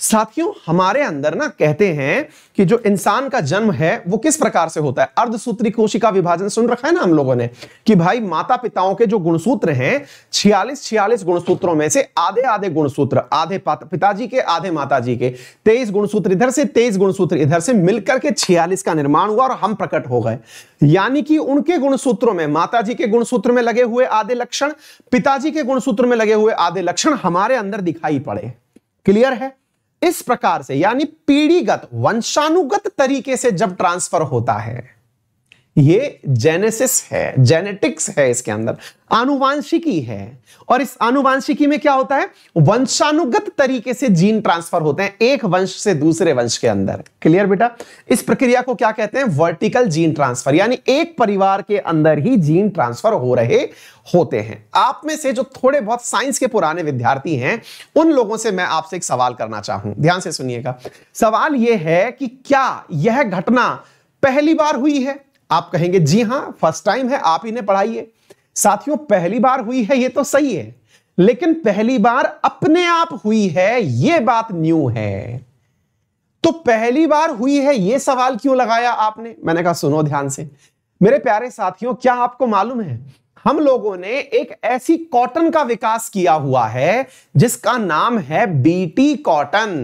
साथियों हमारे अंदर ना कहते हैं कि जो इंसान का जन्म है वो किस प्रकार से होता है अर्धसूत्री कोशिका विभाजन सुन रखा है ना हम लोगों ने कि भाई माता पिताओं के जो गुणसूत्र हैं 46 46 गुणसूत्रों में से आधे आधे गुणसूत्र आधे पिताजी के आधे माताजी के तेईस गुणसूत्र इधर से तेईस गुणसूत्र इधर से मिलकर के छियालीस का निर्माण हुआ और हम प्रकट हो गए यानी कि उनके गुणसूत्रों में माता जी के गुणसूत्र में लगे हुए आधे लक्षण पिताजी के गुणसूत्र में लगे हुए आधे लक्षण हमारे अंदर दिखाई पड़े क्लियर है इस प्रकार से यानी पीढ़ीगत वंशानुगत तरीके से जब ट्रांसफर होता है ये जेनेसिस है जेनेटिक्स है इसके अंदर आनुवांशिकी है और इस आनुवांशिकी में क्या होता है वंशानुगत तरीके से जीन ट्रांसफर होते हैं एक वंश से दूसरे वंश के अंदर क्लियर बेटा इस प्रक्रिया को क्या कहते हैं वर्टिकल जीन ट्रांसफर यानी एक परिवार के अंदर ही जीन ट्रांसफर हो रहे होते हैं आप में से जो थोड़े बहुत साइंस के पुराने विद्यार्थी हैं उन लोगों से मैं आपसे एक सवाल करना चाहूं ध्यान से सुनिएगा सवाल यह है कि क्या यह घटना पहली बार हुई है आप कहेंगे जी हां फर्स्ट टाइम है आप ही ने पढ़ाई है साथियों पहली बार हुई है ये तो सही है लेकिन पहली बार अपने आप हुई है ये बात न्यू है तो पहली बार हुई है ये सवाल क्यों लगाया आपने मैंने कहा सुनो ध्यान से मेरे प्यारे साथियों क्या आपको मालूम है हम लोगों ने एक ऐसी कॉटन का विकास किया हुआ है जिसका नाम है बीटी कॉटन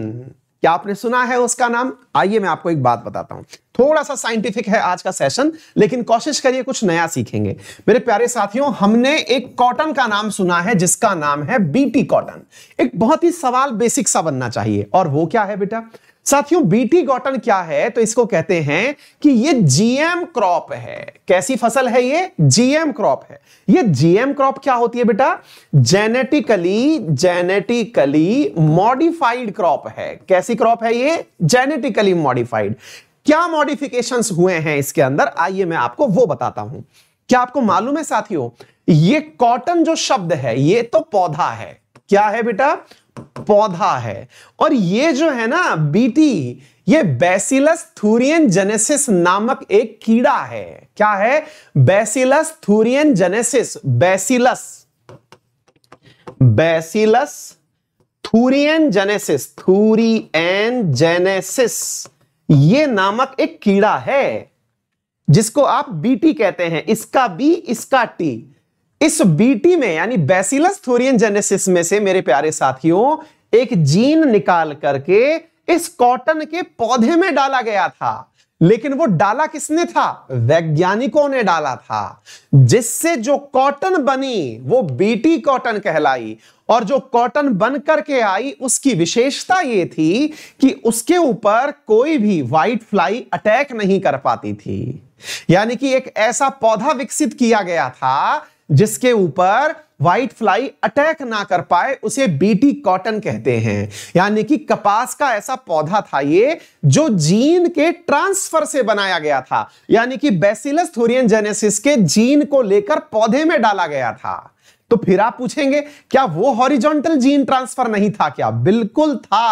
क्या आपने सुना है उसका नाम आइए मैं आपको एक बात बताता हूं थोड़ा सा साइंटिफिक है आज का सेशन लेकिन कोशिश करिए कुछ नया सीखेंगे मेरे प्यारे साथियों हमने एक कॉटन का नाम सुना है जिसका नाम है बीटी कॉटन एक बहुत ही सवाल बेसिक सा बनना चाहिए और वो क्या है बेटा साथियों बीटी कॉटन क्या है तो इसको कहते हैं कि ये जीएम क्रॉप है कैसी फसल है ये जीएम क्रॉप है ये जीएम क्रॉप क्या होती है बेटा जेनेटिकली जेनेटिकली मॉडिफाइड क्रॉप है कैसी क्रॉप है ये जेनेटिकली मॉडिफाइड क्या मॉडिफिकेशंस हुए हैं इसके अंदर आइए मैं आपको वो बताता हूं क्या आपको मालूम है साथियों ये कॉटन जो शब्द है ये तो पौधा है क्या है बेटा पौधा है और ये जो है ना बीटी ये बेसिलस थूरियन जेनेसिस नामक एक कीड़ा है क्या है bacillus thuringiensis bacillus bacillus thuringiensis thuringiensis ये नामक एक कीड़ा है जिसको आप बीटी कहते हैं इसका बी इसका टी इस बीटी में यानी बेसिलस थोरियन जेनेसिस में से मेरे प्यारे साथियों एक जीन निकाल करके इस कॉटन के पौधे में डाला गया था लेकिन वो डाला किसने था वैज्ञानिकों ने डाला था जिससे जो कॉटन बनी वो बीटी कॉटन कहलाई और जो कॉटन बन करके आई उसकी विशेषता ये थी कि उसके ऊपर कोई भी व्हाइट फ्लाई अटैक नहीं कर पाती थी यानी कि एक ऐसा पौधा विकसित किया गया था जिसके ऊपर व्हाइट फ्लाई अटैक ना कर पाए उसे बीटी कॉटन कहते हैं यानी कि कपास का ऐसा पौधा था ये जो जीन के ट्रांसफर से बनाया गया था यानी कि बेसिलस थोरियन जेनेसिस के जीन को लेकर पौधे में डाला गया था तो फिर आप पूछेंगे क्या वो हॉरिजॉन्टल जीन ट्रांसफर नहीं था क्या बिल्कुल था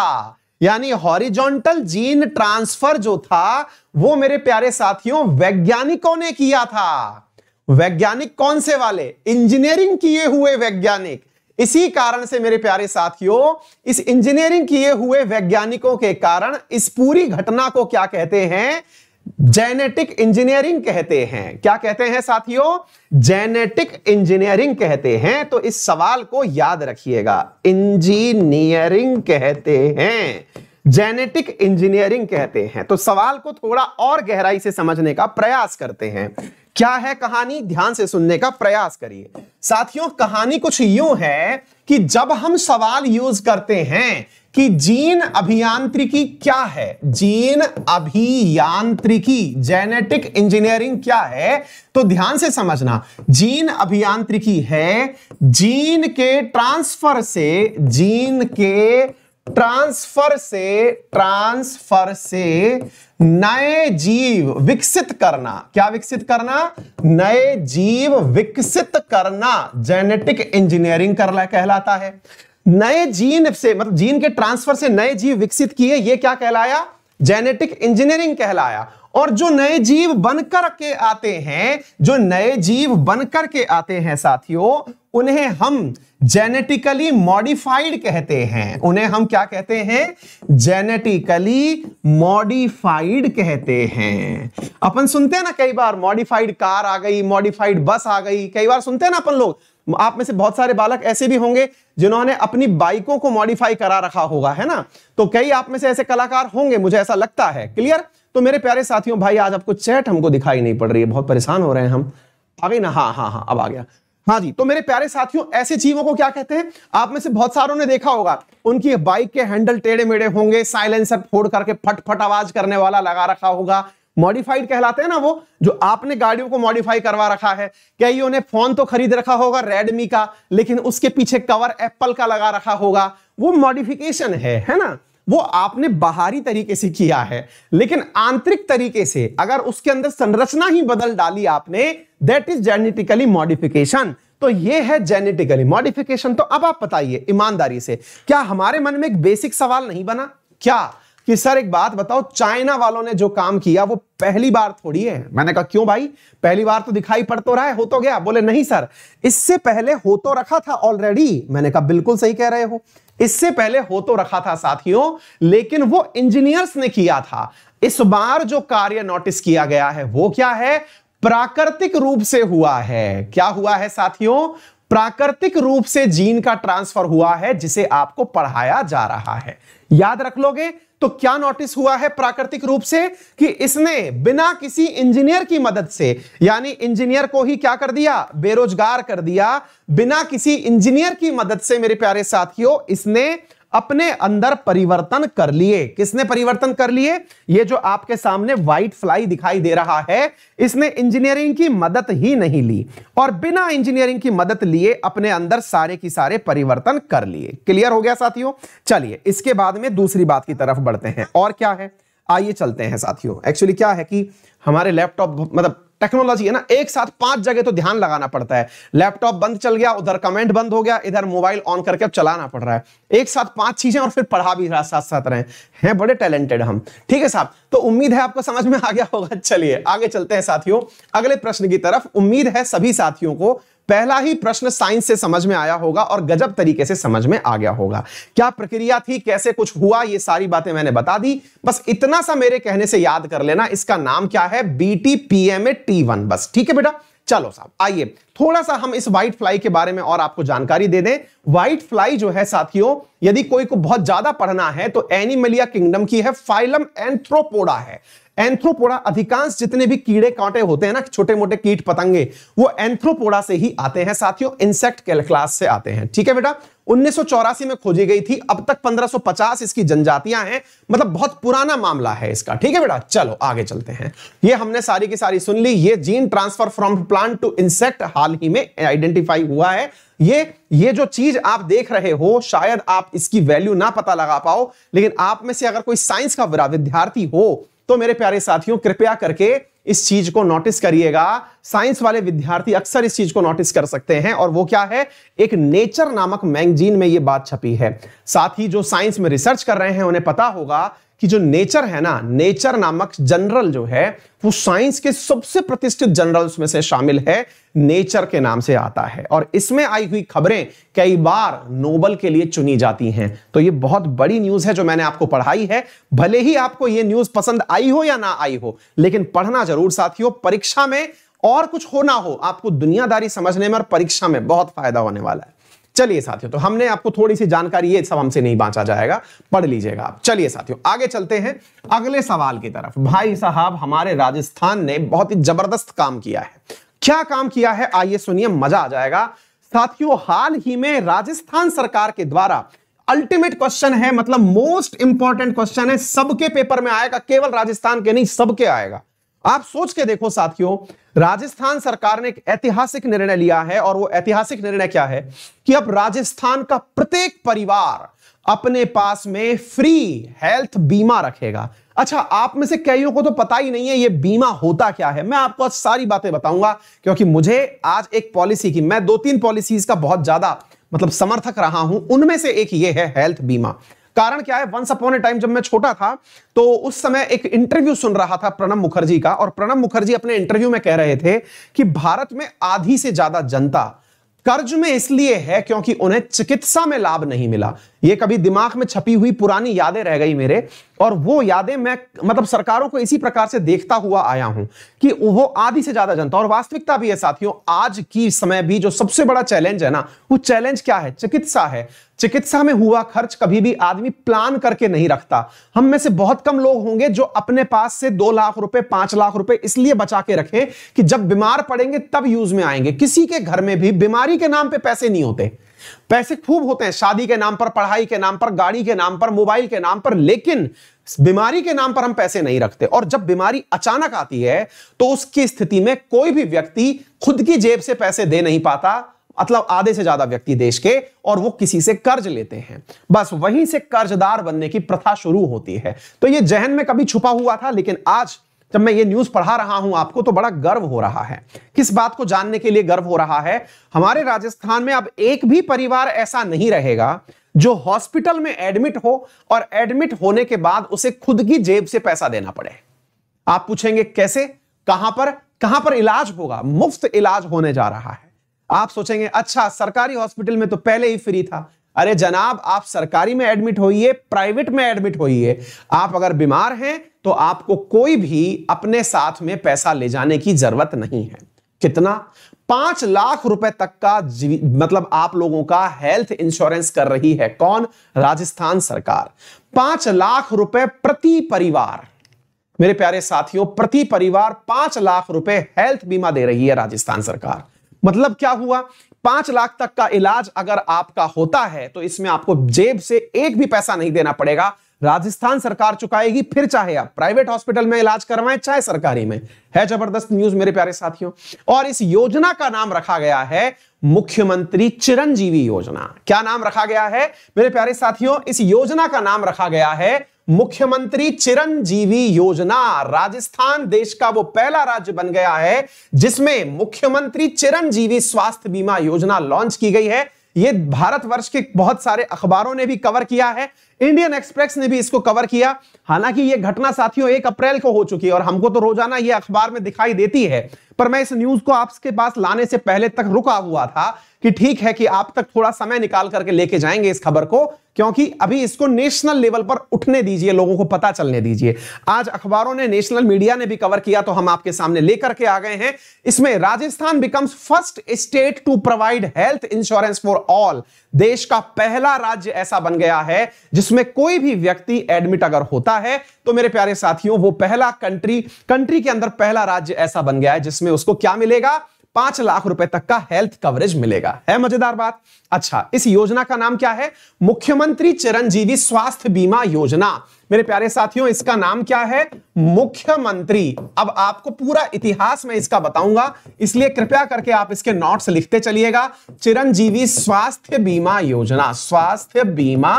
यानी हॉरिजॉन्टल जीन ट्रांसफर जो था वो मेरे प्यारे साथियों वैज्ञानिकों ने किया था वैज्ञानिक कौन से वाले इंजीनियरिंग किए हुए वैज्ञानिक इसी कारण से मेरे प्यारे साथियों इस इंजीनियरिंग किए हुए वैज्ञानिकों के कारण इस पूरी घटना को क्या कहते हैं जेनेटिक इंजीनियरिंग कहते हैं क्या कहते हैं साथियों जेनेटिक इंजीनियरिंग कहते हैं तो इस सवाल को याद रखिएगा इंजीनियरिंग कहते हैं जेनेटिक इंजीनियरिंग कहते हैं तो सवाल को थोड़ा और गहराई से समझने का प्रयास करते हैं क्या है कहानी ध्यान से सुनने का प्रयास करिए साथियों कहानी कुछ यूं है कि जब हम सवाल यूज करते हैं कि जीन अभियांत्रिकी क्या है जीन अभियांत्रिकी जेनेटिक इंजीनियरिंग क्या है तो ध्यान से समझना जीन अभियांत्रिकी है जीन के ट्रांसफर से जीन के ट्रांसफर से ट्रांसफर से नए जीव विकसित करना क्या विकसित करना नए जीव विकसित करना जेनेटिक इंजीनियरिंग करना कहलाता है नए जीन से मतलब जीन के ट्रांसफर से नए जीव विकसित किए ये क्या कहलाया जेनेटिक इंजीनियरिंग कहलाया और जो नए जीव बनकर के आते हैं जो नए जीव बनकर के आते हैं साथियों उन्हें हम जेनेटिकली मॉडिफाइड कहते हैं उन्हें हम क्या कहते हैं जेनेटिकली मॉडिफाइड कहते हैं अपन सुनते हैं ना कई बार मॉडिफाइड कार आ गई मॉडिफाइड बस आ गई कई बार सुनते हैं ना अपन लोग आप में से बहुत सारे बालक ऐसे भी होंगे जिन्होंने अपनी बाइकों को मॉडिफाई करा रखा होगा है ना तो कई आप में से ऐसे कलाकार होंगे मुझे ऐसा लगता है क्लियर तो मेरे प्यारे साथियों भाई आज आपको चैट हमको दिखाई नहीं पड़ रही है बहुत परेशान हो रहे हैं हम आ गई ना हाँ हाँ हाँ अब आ गया हाँ जी तो मेरे प्यारे साथियों ऐसे जीवों को क्या कहते हैं आप में से बहुत सारों ने देखा होगा उनकी बाइक के हैंडल टेढ़े मेढ़े होंगे साइलेंसर फोड़ करके फट फट आवाज करने वाला लगा रखा होगा मॉडिफाइड कहलाते हैं ना वो जो आपने गाड़ियों को मॉडिफाई करवा रखा है कईयों उन्हें फोन तो खरीद रखा होगा रेडमी का लेकिन उसके पीछे कवर एप्पल का लगा रखा होगा वो मॉडिफिकेशन है है ना वो आपने बाहरी तरीके से किया है लेकिन आंतरिक तरीके से अगर उसके अंदर संरचना ही बदल डाली आपने दैट इज जेनेटिकली मॉडिफिकेशन तो ये है जेनेटिकली मॉडिफिकेशन तो अब आप बताइए ईमानदारी से क्या हमारे मन में एक बेसिक सवाल नहीं बना क्या कि सर एक बात बताओ चाइना वालों ने जो काम किया वो पहली बार थोड़ी है मैंने कहा क्यों भाई पहली बार तो दिखाई पड़ तो रहा है हो तो गया बोले नहीं सर इससे पहले हो तो रखा था ऑलरेडी मैंने कहा बिल्कुल सही कह रहे हो इससे पहले हो तो रखा था साथियों लेकिन वो इंजीनियर्स ने किया था इस बार जो कार्य नोटिस किया गया है वो क्या है प्राकृतिक रूप से हुआ है क्या हुआ है साथियों प्राकृतिक रूप से जीन का ट्रांसफर हुआ है जिसे आपको पढ़ाया जा रहा है याद रख लोगे तो क्या नोटिस हुआ है प्राकृतिक रूप से कि इसने बिना किसी इंजीनियर की मदद से यानी इंजीनियर को ही क्या कर दिया बेरोजगार कर दिया बिना किसी इंजीनियर की मदद से मेरे प्यारे साथियों इसने अपने अंदर परिवर्तन कर लिए किसने परिवर्तन कर लिए ये जो आपके सामने व्हाइट फ्लाई दिखाई दे रहा है इसने इंजीनियरिंग की मदद ही नहीं ली और बिना इंजीनियरिंग की मदद लिए अपने अंदर सारे की सारे परिवर्तन कर लिए क्लियर हो गया साथियों चलिए इसके बाद में दूसरी बात की तरफ बढ़ते हैं और क्या है आइए चलते हैं साथियों एक्चुअली क्या है कि हमारे लैपटॉप मतलब टेक्नोलॉजी है ना एक साथ पांच जगह तो ध्यान लगाना पड़ता है लैपटॉप बंद चल गया उधर कमेंट बंद हो गया इधर मोबाइल ऑन करके अब चलाना पड़ रहा है एक साथ पांच चीजें और फिर पढ़ा भी रहा साथ साथ रहे हैं बड़े टैलेंटेड हम ठीक है साहब तो उम्मीद है आपको समझ में आ गया होगा चलिए आगे चलते हैं साथियों अगले प्रश्न की तरफ उम्मीद है सभी साथियों को पहला ही प्रश्न साइंस से समझ में आया होगा और गजब तरीके से समझ में आ गया होगा क्या प्रक्रिया थी कैसे कुछ हुआ ये सारी बातें मैंने बता दी बस इतना सा मेरे कहने से याद कर लेना इसका नाम क्या है B T P M A T one बस ठीक है बेटा चलो साहब आइए थोड़ा सा हम इस व्हाइट फ्लाई के बारे में और आपको जानकारी दे दें व्हाइट फ्लाई जो है साथियों यदि कोई को बहुत ज्यादा पढ़ना है तो एनिमलिया किंगडम की है फाइलम एंथ्रोपोडा है एंथ्रोपोडा अधिकांश जितने भी कीड़े कांटे होते हैं ना छोटे मोटे कीट पतंगे वो एंथ्रोपोडा से ही आते हैं साथियों इंसेक्ट क्लास से आते हैं ठीक है बेटा उन्नीस में खोजी गई थी अब तक 1550 इसकी जनजातियां हैं मतलब बहुत पुराना मामला है इसका ठीक है बेटा चलो आगे चलते हैं ये हमने सारी की सारी सुन ली ये gene transfer from plant to insect हाल ही में आइडेंटिफाई हुआ है ये ये जो चीज आप देख रहे हो शायद आप इसकी वैल्यू ना पता लगा पाओ लेकिन आप में से अगर कोई साइंस का विद्यार्थी हो तो मेरे प्यारे साथियों कृपया करके इस चीज को नोटिस करिएगा साइंस वाले विद्यार्थी अक्सर इस चीज को नोटिस कर सकते हैं और वो क्या है एक नेचर नामक मैगजीन में ये बात छपी है साथ ही जो साइंस में रिसर्च कर रहे हैं उन्हें पता होगा कि जो नेचर है ना नेचर नामक जनरल जो है वो साइंस के सबसे प्रतिष्ठित जनरल्स में से शामिल है नेचर के नाम से आता है और इसमें आई हुई खबरें कई बार नोबल के लिए चुनी जाती हैं तो ये बहुत बड़ी न्यूज है जो मैंने आपको पढ़ाई है भले ही आपको ये न्यूज पसंद आई हो या ना आई हो लेकिन पढ़ना जरूर साथियों परीक्षा में और कुछ हो ना हो आपको दुनियादारी समझने में और परीक्षा में बहुत फायदा होने वाला है चलिए साथियों तो हमने आपको थोड़ी सी जानकारी ये सब हमसे नहीं बांचा जाएगा पढ़ लीजिएगा आप चलिए साथियों आगे चलते हैं अगले सवाल की तरफ भाई साहब हमारे राजस्थान ने बहुत ही जबरदस्त काम किया है क्या काम किया है आइए सुनिए मजा आ जाएगा साथियों हाल ही में राजस्थान सरकार के द्वारा अल्टीमेट क्वेश्चन है मतलब मोस्ट इंपॉर्टेंट क्वेश्चन है सबके पेपर में आएगा केवल राजस्थान के नहीं सबके आएगा आप सोच के देखो साथियों राजस्थान सरकार ने एक ऐतिहासिक निर्णय लिया है और वो ऐतिहासिक निर्णय क्या है कि अब राजस्थान का प्रत्येक परिवार अपने पास में फ्री हेल्थ बीमा रखेगा अच्छा आप में से कईयों को तो पता ही नहीं है ये बीमा होता क्या है मैं आपको आज सारी बातें बताऊंगा क्योंकि मुझे आज एक पॉलिसी की मैं दो तीन पॉलिसीज का बहुत ज्यादा मतलब समर्थक रहा हूं उनमें से एक ये है हेल्थ बीमा कारण क्या है वंस अपॉन ए टाइम जब मैं छोटा था तो उस समय एक इंटरव्यू सुन रहा था प्रणब मुखर्जी का और प्रणब मुखर्जी अपने इंटरव्यू में कह रहे थे कि भारत में आधी से ज्यादा जनता कर्ज में इसलिए है क्योंकि उन्हें चिकित्सा में लाभ नहीं मिला ये कभी दिमाग में छपी हुई पुरानी यादें रह गई मेरे और वो यादें मैं मतलब सरकारों को इसी प्रकार से देखता हुआ आया हूं कि वो आधी से ज्यादा जनता और वास्तविकता भी है साथियों आज की समय भी जो सबसे बड़ा चैलेंज है ना वो चैलेंज क्या है चिकित्सा है चिकित्सा में हुआ खर्च कभी भी आदमी प्लान करके नहीं रखता हम में से बहुत कम लोग होंगे जो अपने पास से दो लाख रुपए पांच लाख रुपए इसलिए बचा के रखें कि जब बीमार पड़ेंगे तब यूज में आएंगे किसी के घर में भी बीमारी के नाम पे पैसे नहीं होते पैसे खूब होते हैं शादी के नाम पर पढ़ाई के नाम पर गाड़ी के नाम पर मोबाइल के नाम पर लेकिन बीमारी के नाम पर हम पैसे नहीं रखते और जब बीमारी अचानक आती है तो उसकी स्थिति में कोई भी व्यक्ति खुद की जेब से पैसे दे नहीं पाता मतलब आधे से ज्यादा व्यक्ति देश के और वो किसी से कर्ज लेते हैं बस वहीं से कर्जदार बनने की प्रथा शुरू होती है तो ये जहन में कभी छुपा हुआ था लेकिन आज जब मैं ये न्यूज पढ़ा रहा हूं आपको तो बड़ा गर्व हो रहा है किस बात को जानने के लिए गर्व हो रहा है हमारे राजस्थान में अब एक भी परिवार ऐसा नहीं रहेगा जो हॉस्पिटल में एडमिट हो और एडमिट होने के बाद उसे खुद की जेब से पैसा देना पड़े आप पूछेंगे कैसे कहां पर कहां पर इलाज होगा मुफ्त इलाज होने जा रहा है आप सोचेंगे अच्छा सरकारी हॉस्पिटल में तो पहले ही फ्री था अरे जनाब आप सरकारी में एडमिट होइए प्राइवेट में एडमिट होइए आप अगर बीमार हैं तो आपको कोई भी अपने साथ में पैसा ले जाने की जरूरत नहीं है कितना पांच लाख रुपए तक का मतलब आप लोगों का हेल्थ इंश्योरेंस कर रही है कौन राजस्थान सरकार पांच लाख रुपए प्रति परिवार मेरे प्यारे साथियों प्रति परिवार पांच लाख रुपए हेल्थ बीमा दे रही है राजस्थान सरकार मतलब क्या हुआ पांच लाख तक का इलाज अगर आपका होता है तो इसमें आपको जेब से एक भी पैसा नहीं देना पड़ेगा राजस्थान सरकार चुकाएगी फिर चाहे आप प्राइवेट हॉस्पिटल में इलाज करवाएं चाहे सरकारी में है जबरदस्त न्यूज मेरे प्यारे साथियों और इस योजना का नाम रखा गया है मुख्यमंत्री चिरंजीवी योजना क्या नाम रखा गया है मेरे प्यारे साथियों इस योजना का नाम रखा गया है मुख्यमंत्री चिरंजीवी योजना राजस्थान देश का वो पहला राज्य बन गया है जिसमें मुख्यमंत्री चिरंजीवी स्वास्थ्य बीमा योजना लॉन्च की गई है ये भारतवर्ष के बहुत सारे अखबारों ने भी कवर किया है इंडियन एक्सप्रेस ने भी इसको कवर किया हालांकि ये घटना साथियों एक अप्रैल को हो चुकी है और हमको तो रोजाना ये अखबार में दिखाई देती है पर मैं इस न्यूज को आपके पास लाने से पहले तक रुका हुआ था कि ठीक है कि आप तक थोड़ा समय निकाल करके लेके जाएंगे इस खबर को क्योंकि अभी इसको नेशनल लेवल पर उठने दीजिए लोगों को पता चलने दीजिए आज अखबारों ने नेशनल मीडिया ने भी कवर किया तो हम आपके सामने लेकर के आ गए हैं इसमें Rajasthan becomes first state to provide health insurance for all देश का पहला राज्य ऐसा बन गया है जिसमें कोई भी व्यक्ति एडमिट अगर होता है तो मेरे प्यारे साथियों वो पहला कंट्री कंट्री के अंदर पहला राज्य ऐसा बन गया है जिसमें उसको क्या मिलेगा पांच लाख रुपए तक का हेल्थ कवरेज मिलेगा है मजेदार बात अच्छा इस योजना का नाम क्या है मुख्यमंत्री चिरंजीवी स्वास्थ्य बीमा योजना मेरे प्यारे साथियों इसका नाम क्या है मुख्यमंत्री अब आपको पूरा इतिहास में इसका बताऊंगा इसलिए कृपया करके आप इसके नोट्स लिखते चलिएगा चिरंजीवी स्वास्थ्य बीमा योजना स्वास्थ्य बीमा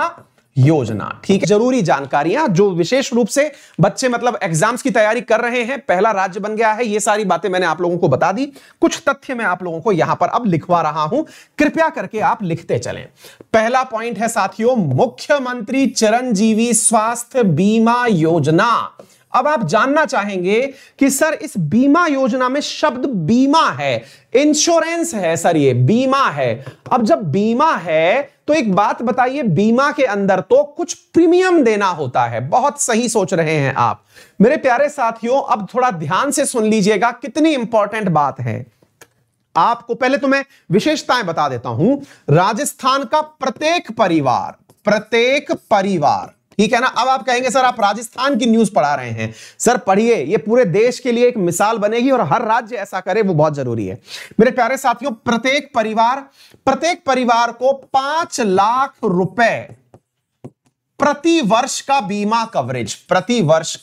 योजना ठीक है जरूरी जानकारियां जो विशेष रूप से बच्चे मतलब एग्जाम्स की तैयारी कर रहे हैं पहला राज्य बन गया है ये सारी बातें मैंने आप लोगों को बता दी कुछ तथ्य मैं आप लोगों को यहां पर अब लिखवा रहा हूं कृपया करके आप लिखते चलें पहला पॉइंट है साथियों मुख्यमंत्री चरणजीवी स्वास्थ्य बीमा योजना अब आप जानना चाहेंगे कि सर इस बीमा योजना में शब्द बीमा है इंश्योरेंस है सर ये बीमा है अब जब बीमा है तो एक बात बताइए बीमा के अंदर तो कुछ प्रीमियम देना होता है बहुत सही सोच रहे हैं आप मेरे प्यारे साथियों अब थोड़ा ध्यान से सुन लीजिएगा कितनी इंपॉर्टेंट बात है आपको पहले तो मैं विशेषताएं बता देता हूं राजस्थान का प्रत्येक परिवार प्रत्येक परिवार ठीक है ना अब आप कहेंगे सर आप राजस्थान की न्यूज पढ़ा रहे हैं सर पढ़िए ये पूरे देश के लिए एक मिसाल बनेगी और हर राज्य ऐसा करे वो बहुत जरूरी है मेरे प्यारे साथियों प्रत्येक परिवार प्रत्येक परिवार को पांच लाख रुपए प्रति वर्ष का बीमा कवरेज प्रति वर्ष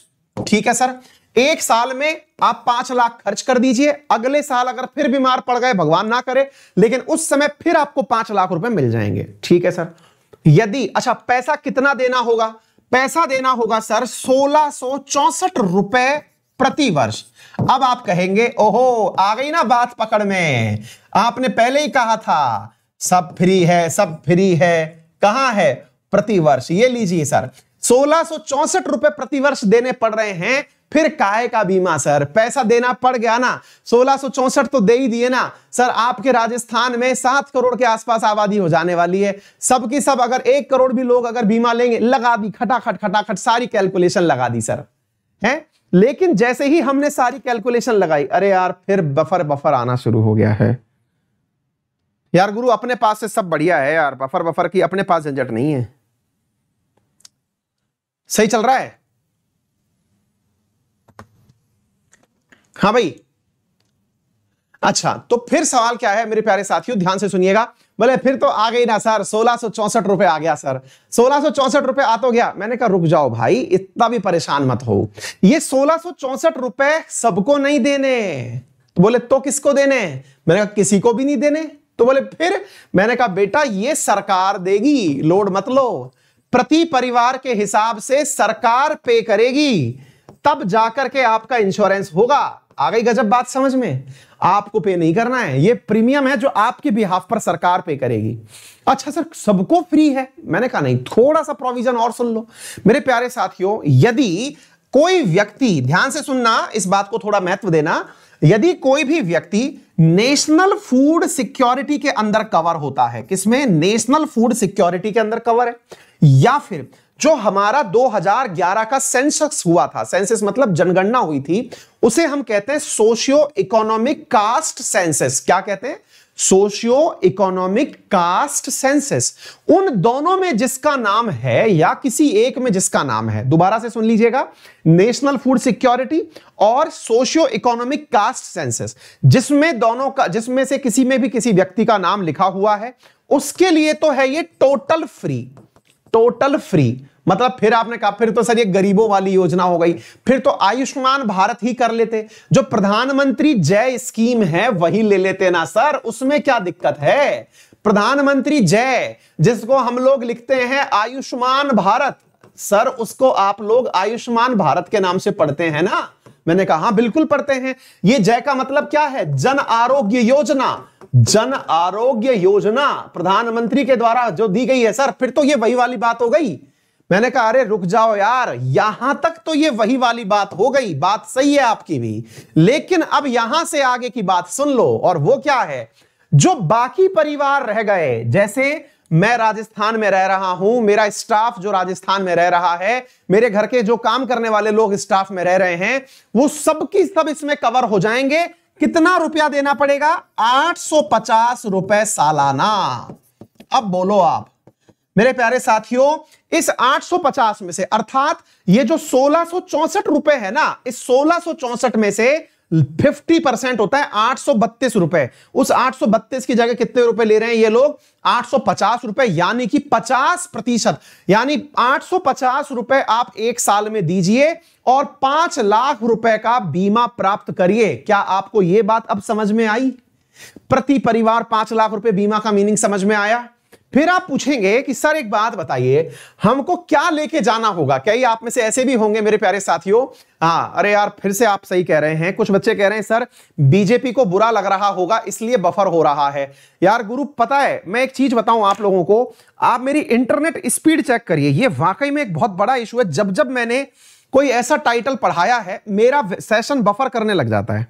ठीक है सर एक साल में आप पांच लाख खर्च कर दीजिए अगले साल अगर फिर बीमार पड़ गए भगवान ना करे लेकिन उस समय फिर आपको पांच लाख रुपए मिल जाएंगे ठीक है सर यदि अच्छा पैसा कितना देना होगा पैसा देना होगा सर सोलह सो चौसठ रुपए प्रति वर्ष अब आप कहेंगे ओहो आ गई ना बात पकड़ में आपने पहले ही कहा था सब फ्री है सब फ्री है कहां है प्रतिवर्ष ये लीजिए सर सोलह सो चौसठ रुपए प्रतिवर्ष देने पड़ रहे हैं फिर काय का बीमा सर पैसा देना पड़ गया ना सोलह तो दे ही दिए ना सर आपके राजस्थान में सात करोड़ के आसपास आबादी हो जाने वाली है सबकी सब अगर एक करोड़ भी लोग अगर बीमा लेंगे लगा दी खटाखट खटाखट सारी कैलकुलेशन लगा दी सर है लेकिन जैसे ही हमने सारी कैलकुलेशन लगाई अरे यार फिर बफर बफर आना शुरू हो गया है यार गुरु अपने पास से सब बढ़िया है यार बफर बफर की अपने पास झंझट नहीं है सही चल रहा है हाँ भाई अच्छा तो फिर सवाल क्या है मेरे प्यारे साथियों ध्यान से सुनिएगा बोले फिर तो आ गई ना सर सोलह रुपए आ गया सर सोलह रुपए आ तो गया मैंने कहा रुक जाओ भाई इतना भी परेशान मत हो ये सोलह रुपए सबको नहीं देने तो बोले तो किसको देने मैंने कहा किसी को भी नहीं देने तो बोले फिर मैंने कहा बेटा ये सरकार देगी लोड मत लो प्रति परिवार के हिसाब से सरकार पे करेगी तब जाकर के आपका इंश्योरेंस होगा आ गई गजब बात समझ में आपको पे नहीं करना है ये प्रीमियम है जो आपके बिहाफ पर सरकार पे करेगी अच्छा सर सबको फ्री है मैंने कहा नहीं थोड़ा सा प्रोविजन और सुन लो मेरे प्यारे साथियों यदि कोई व्यक्ति ध्यान से सुनना इस बात को थोड़ा महत्व देना यदि कोई भी व्यक्ति नेशनल फूड सिक्योरिटी के अंदर कवर होता है किसमें नेशनल फूड सिक्योरिटी के अंदर कवर है या फिर जो हमारा 2011 का सेंसस हुआ था सेंसस मतलब जनगणना हुई थी उसे हम कहते हैं सोशियो इकोनॉमिक कास्ट सेंसस क्या कहते हैं सोशियो इकोनॉमिक कास्ट सेंसस उन दोनों में जिसका नाम है या किसी एक में जिसका नाम है दोबारा से सुन लीजिएगा नेशनल फूड सिक्योरिटी और सोशियो इकोनॉमिक कास्ट सेंसस जिसमें दोनों का जिसमें से किसी में भी किसी व्यक्ति का नाम लिखा हुआ है उसके लिए तो है ये टोटल फ्री टोटल फ्री मतलब फिर आपने कहा फिर तो सर ये गरीबों वाली योजना हो गई फिर तो आयुष्मान भारत ही कर लेते जो प्रधानमंत्री जय स्कीम है वही ले लेते ना सर उसमें क्या दिक्कत है प्रधानमंत्री जय जिसको हम लोग लिखते हैं आयुष्मान भारत सर उसको आप लोग आयुष्मान भारत के नाम से पढ़ते हैं ना मैंने कहा हाँ बिल्कुल पढ़ते हैं ये जय का मतलब क्या है जन आरोग्य योजना जन आरोग्य योजना प्रधानमंत्री के द्वारा जो दी गई है सर फिर तो ये वही वाली बात हो गई मैंने कहा अरे रुक जाओ यार यहां तक तो ये वही वाली बात हो गई बात सही है आपकी भी लेकिन अब यहां से आगे की बात सुन लो और वो क्या है जो बाकी परिवार रह गए जैसे मैं राजस्थान में रह रहा हूं मेरा स्टाफ जो राजस्थान में रह रहा है मेरे घर के जो काम करने वाले लोग स्टाफ में रह रहे हैं वो सबकी सब इसमें कवर हो जाएंगे कितना रुपया देना पड़ेगा पचास रुपए सालाना अब बोलो आप मेरे प्यारे साथियों इस 850 में से अर्थात ये जो सोलह रुपए है ना इस सोलह में से फिफ्टी परसेंट होता है आठ सौ बत्तीस रुपए उस आठ सौ बत्तीस की जगह कितने रुपए ले रहे हैं ये लोग आठ सौ पचास रुपए यानी कि पचास प्रतिशत यानी आठ सौ पचास रुपए आप एक साल में दीजिए और पांच लाख रुपए का बीमा प्राप्त करिए क्या आपको यह बात अब समझ में आई प्रति परिवार पांच लाख रुपए बीमा का मीनिंग समझ में आया फिर आप पूछेंगे कि सर एक बात बताइए हमको क्या लेके जाना होगा क्या आप में से ऐसे भी होंगे मेरे प्यारे साथियों हाँ अरे यार फिर से आप सही कह रहे हैं कुछ बच्चे कह रहे हैं सर बीजेपी को बुरा लग रहा होगा इसलिए बफर हो रहा है यार गुरु पता है मैं एक चीज बताऊं आप लोगों को आप मेरी इंटरनेट स्पीड चेक करिए ये वाकई में एक बहुत बड़ा इशू है जब जब मैंने कोई ऐसा टाइटल पढ़ाया है मेरा सेशन बफर करने लग जाता है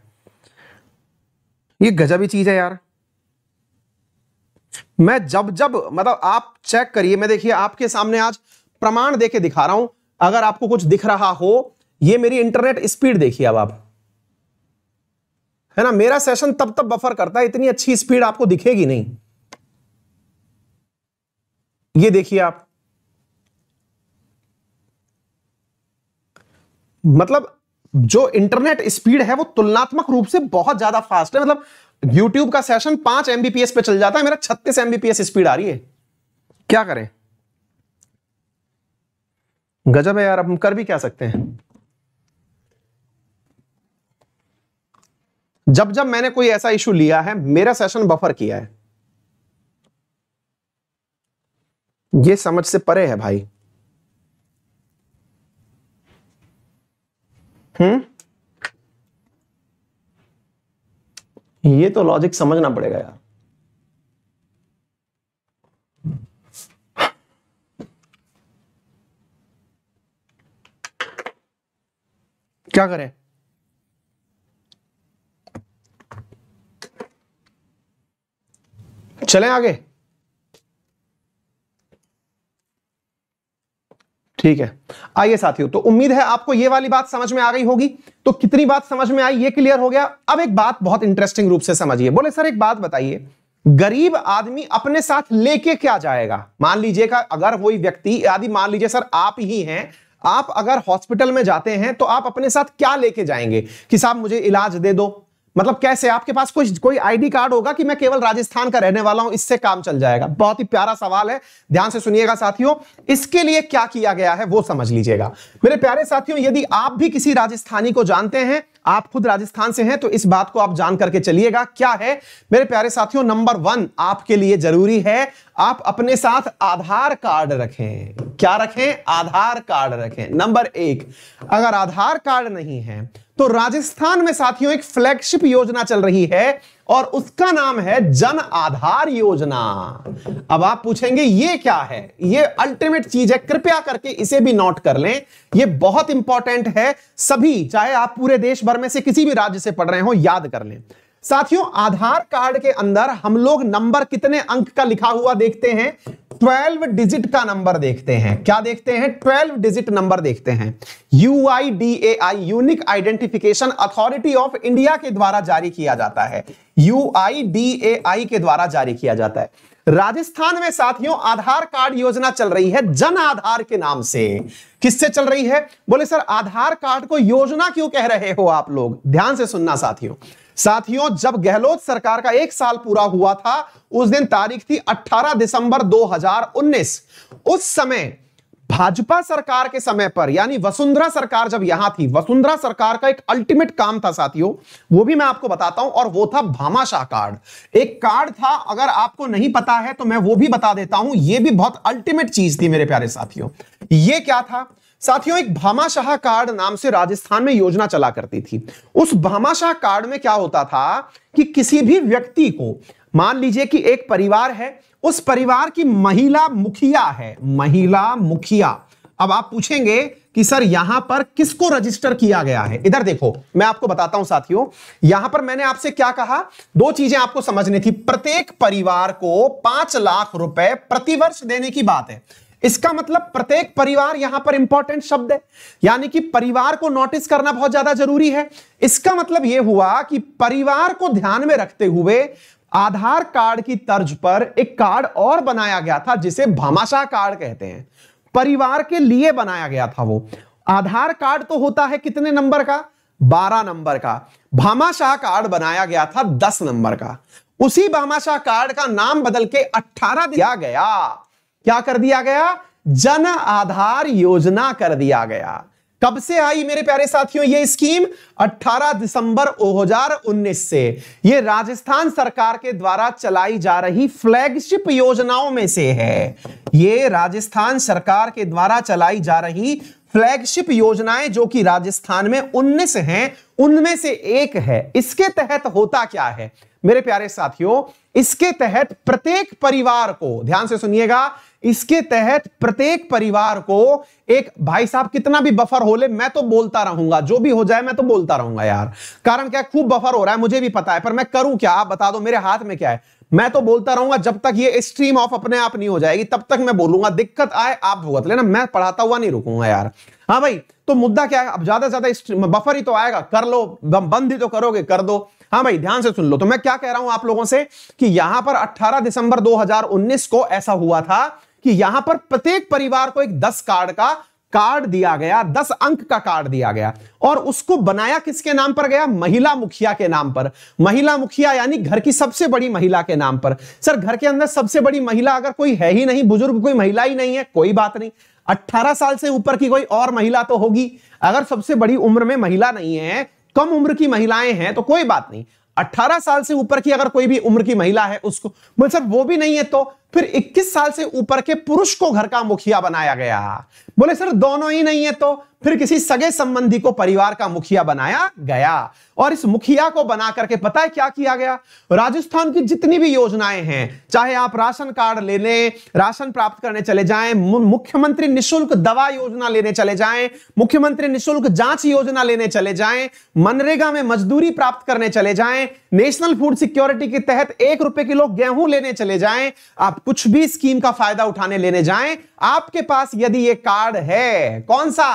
ये गजबी चीज है यार मैं जब जब मतलब आप चेक करिए मैं देखिए आपके सामने आज प्रमाण देके दिखा रहा हूं अगर आपको कुछ दिख रहा हो ये मेरी इंटरनेट स्पीड देखिए अब आप है ना मेरा सेशन तब तब बफर करता है इतनी अच्छी स्पीड आपको दिखेगी नहीं ये देखिए आप मतलब जो इंटरनेट स्पीड है वो तुलनात्मक रूप से बहुत ज्यादा फास्ट है मतलब यूट्यूब का सेशन पांच एमबीपीएस पे चल जाता है मेरा छत्तीस एमबीपीएस स्पीड आ रही है क्या करें गजब है यार अब हम कर भी क्या सकते हैं जब जब मैंने कोई ऐसा इशू लिया है मेरा सेशन बफर किया है ये समझ से परे है भाई हम्म ये तो लॉजिक समझना पड़ेगा यार क्या करें चलें आगे ठीक है आइए साथियों तो उम्मीद है आपको ये वाली बात समझ में आ गई होगी तो कितनी बात समझ में आई ये क्लियर हो गया अब एक बात बहुत इंटरेस्टिंग रूप से समझिए बोले सर एक बात बताइए गरीब आदमी अपने साथ लेके क्या जाएगा मान लीजिएगा अगर वही व्यक्ति आदि मान लीजिए सर आप ही हैं आप अगर हॉस्पिटल में जाते हैं तो आप अपने साथ क्या लेके जाएंगे कि साहब मुझे इलाज दे दो मतलब कैसे आपके पास कुछ कोई आईडी कार्ड होगा कि मैं केवल राजस्थान का रहने वाला हूं इससे काम चल जाएगा बहुत ही प्यारा सवाल है ध्यान से सुनिएगा साथियों इसके लिए क्या किया गया है वो समझ लीजिएगा मेरे प्यारे साथियों यदि आप भी किसी राजस्थानी को जानते हैं आप खुद राजस्थान से हैं तो इस बात को आप जान करके चलिएगा क्या है मेरे प्यारे साथियों नंबर वन आपके लिए जरूरी है आप अपने साथ आधार कार्ड रखें क्या रखें आधार कार्ड रखें नंबर एक अगर आधार कार्ड नहीं है तो राजस्थान में साथियों एक फ्लैगशिप योजना चल रही है और उसका नाम है जन आधार योजना अब आप पूछेंगे ये क्या है ये अल्टीमेट चीज है कृपया करके इसे भी नोट कर लें ये बहुत इंपॉर्टेंट है सभी चाहे आप पूरे देश भर में से किसी भी राज्य से पढ़ रहे हो याद कर लें साथियों आधार कार्ड के अंदर हम लोग नंबर कितने अंक का लिखा हुआ देखते हैं ट्वेल्व डिजिट का नंबर देखते हैं क्या देखते हैं ट्वेल्व डिजिट नंबर देखते हैं U I D A I unique identification authority of India के द्वारा जारी किया जाता है यू आई डी ए आई के द्वारा जारी किया जाता है राजस्थान में साथियों आधार कार्ड योजना चल रही है जन आधार के नाम से किससे चल रही है बोले सर आधार कार्ड को योजना क्यों कह रहे हो आप लोग ध्यान से सुनना साथियों साथियों जब गहलोत सरकार का एक साल पूरा हुआ था उस दिन तारीख थी 18 दिसंबर 2019 उस समय भाजपा सरकार के समय पर यानी वसुंधरा सरकार जब यहां थी वसुंधरा सरकार का एक अल्टीमेट काम था साथियों वो भी मैं आपको बताता हूं और वो था भामाशाह कार्ड एक कार्ड था अगर आपको नहीं पता है तो मैं वो भी बता देता हूं ये भी बहुत अल्टीमेट चीज थी मेरे प्यारे साथियों ये क्या था साथियों एक भामाशाह कार्ड नाम से राजस्थान में योजना चला करती थी उस भामाशाह कार्ड में क्या होता था कि किसी भी व्यक्ति को मान लीजिए कि एक परिवार है उस परिवार की महिला मुखिया है महिला मुखिया अब आप पूछेंगे कि सर यहां पर किसको रजिस्टर किया गया है इधर देखो मैं आपको बताता हूं साथियों यहां पर मैंने आपसे क्या कहा दो चीजें आपको समझनी थी प्रत्येक परिवार को पांच लाख रुपए प्रतिवर्ष देने की बात है इसका मतलब प्रत्येक परिवार यहां पर इंपॉर्टेंट शब्द है यानी कि परिवार को नोटिस करना बहुत ज्यादा जरूरी है इसका मतलब यह हुआ कि परिवार को ध्यान में रखते हुए आधार कार्ड की तर्ज पर एक कार्ड और बनाया गया था जिसे भामाशाह कार्ड कहते हैं परिवार के लिए बनाया गया था वो आधार कार्ड तो होता है कितने नंबर का बारह नंबर का भामाशाह कार्ड बनाया गया था दस नंबर का उसी भामाशाह कार्ड का नाम बदल के अट्ठारह दिया गया क्या कर दिया गया जन आधार योजना कर दिया गया कब से आई मेरे प्यारे साथियों ये स्कीम 18 दिसंबर 2019 से ये राजस्थान सरकार के द्वारा चलाई जा रही फ्लैगशिप योजनाओं में से है ये राजस्थान सरकार के द्वारा चलाई जा रही फ्लैगशिप योजनाएं जो कि राजस्थान में उन्नीस हैं उनमें से एक है इसके तहत होता क्या है मेरे प्यारे साथियों इसके तहत प्रत्येक परिवार को ध्यान से सुनिएगा इसके तहत प्रत्येक परिवार को एक भाई साहब कितना भी बफर हो ले मैं तो बोलता रहूंगा जो भी हो जाए मैं तो बोलता रहूंगा यार कारण क्या खूब बफर हो रहा है मुझे भी पता है पर मैं करूं क्या आप बता दो मेरे हाथ में क्या है मैं तो बोलता रहूंगा जब तक ये स्ट्रीम ऑफ अपने आप नहीं हो जाएगी तब तक मैं बोलूंगा दिक्कत आए आप भुगत लेना मैं पढ़ाता हुआ नहीं रुकूंगा यार हाँ भाई तो मुद्दा क्या है अब ज्यादा से ज्यादा बफर ही तो आएगा कर लो बंद ही तो करोगे कर दो हाँ भाई ध्यान से सुन लो तो मैं क्या कह रहा हूं आप लोगों से कि यहां पर 18 दिसंबर 2019 को ऐसा हुआ था कि यहां पर प्रत्येक परिवार को एक दस कार्ड का कार्ड दिया गया दस अंक का कार्ड दिया गया और उसको बनाया किसके नाम पर गया महिला मुखिया के नाम पर महिला मुखिया यानी घर की सबसे बड़ी महिला के नाम पर सर घर के अंदर सबसे बड़ी महिला अगर कोई है ही नहीं बुजुर्ग कोई महिला ही नहीं है कोई बात नहीं 18 साल से ऊपर की कोई और महिला तो होगी अगर सबसे बड़ी उम्र में महिला नहीं है कम उम्र की महिलाएं हैं तो कोई बात नहीं 18 साल से ऊपर की अगर कोई भी उम्र की महिला है उसको बोल सर वो भी नहीं है तो फिर 21 साल से ऊपर के पुरुष को घर का मुखिया बनाया गया बोले सर दोनों ही नहीं है तो फिर किसी सगे संबंधी को परिवार का मुखिया बनाया गया और इस मुखिया को बना करके पता है क्या किया गया राजस्थान की जितनी भी योजनाएं हैं चाहे आप राशन कार्ड लें राशन प्राप्त करने चले जाएं मुख्यमंत्री निशुल्क दवा योजना लेने चले जाएं मुख्यमंत्री निशुल्क जांच योजना लेने चले जाएं मनरेगा में मजदूरी प्राप्त करने चले जाएं नेशनल फूड सिक्योरिटी के तहत एक रुपए किलो गेहूं लेने चले जाएं आप कुछ भी स्कीम का फायदा उठाने लेने जाएं आपके पास यदि ये कार्ड है कौन सा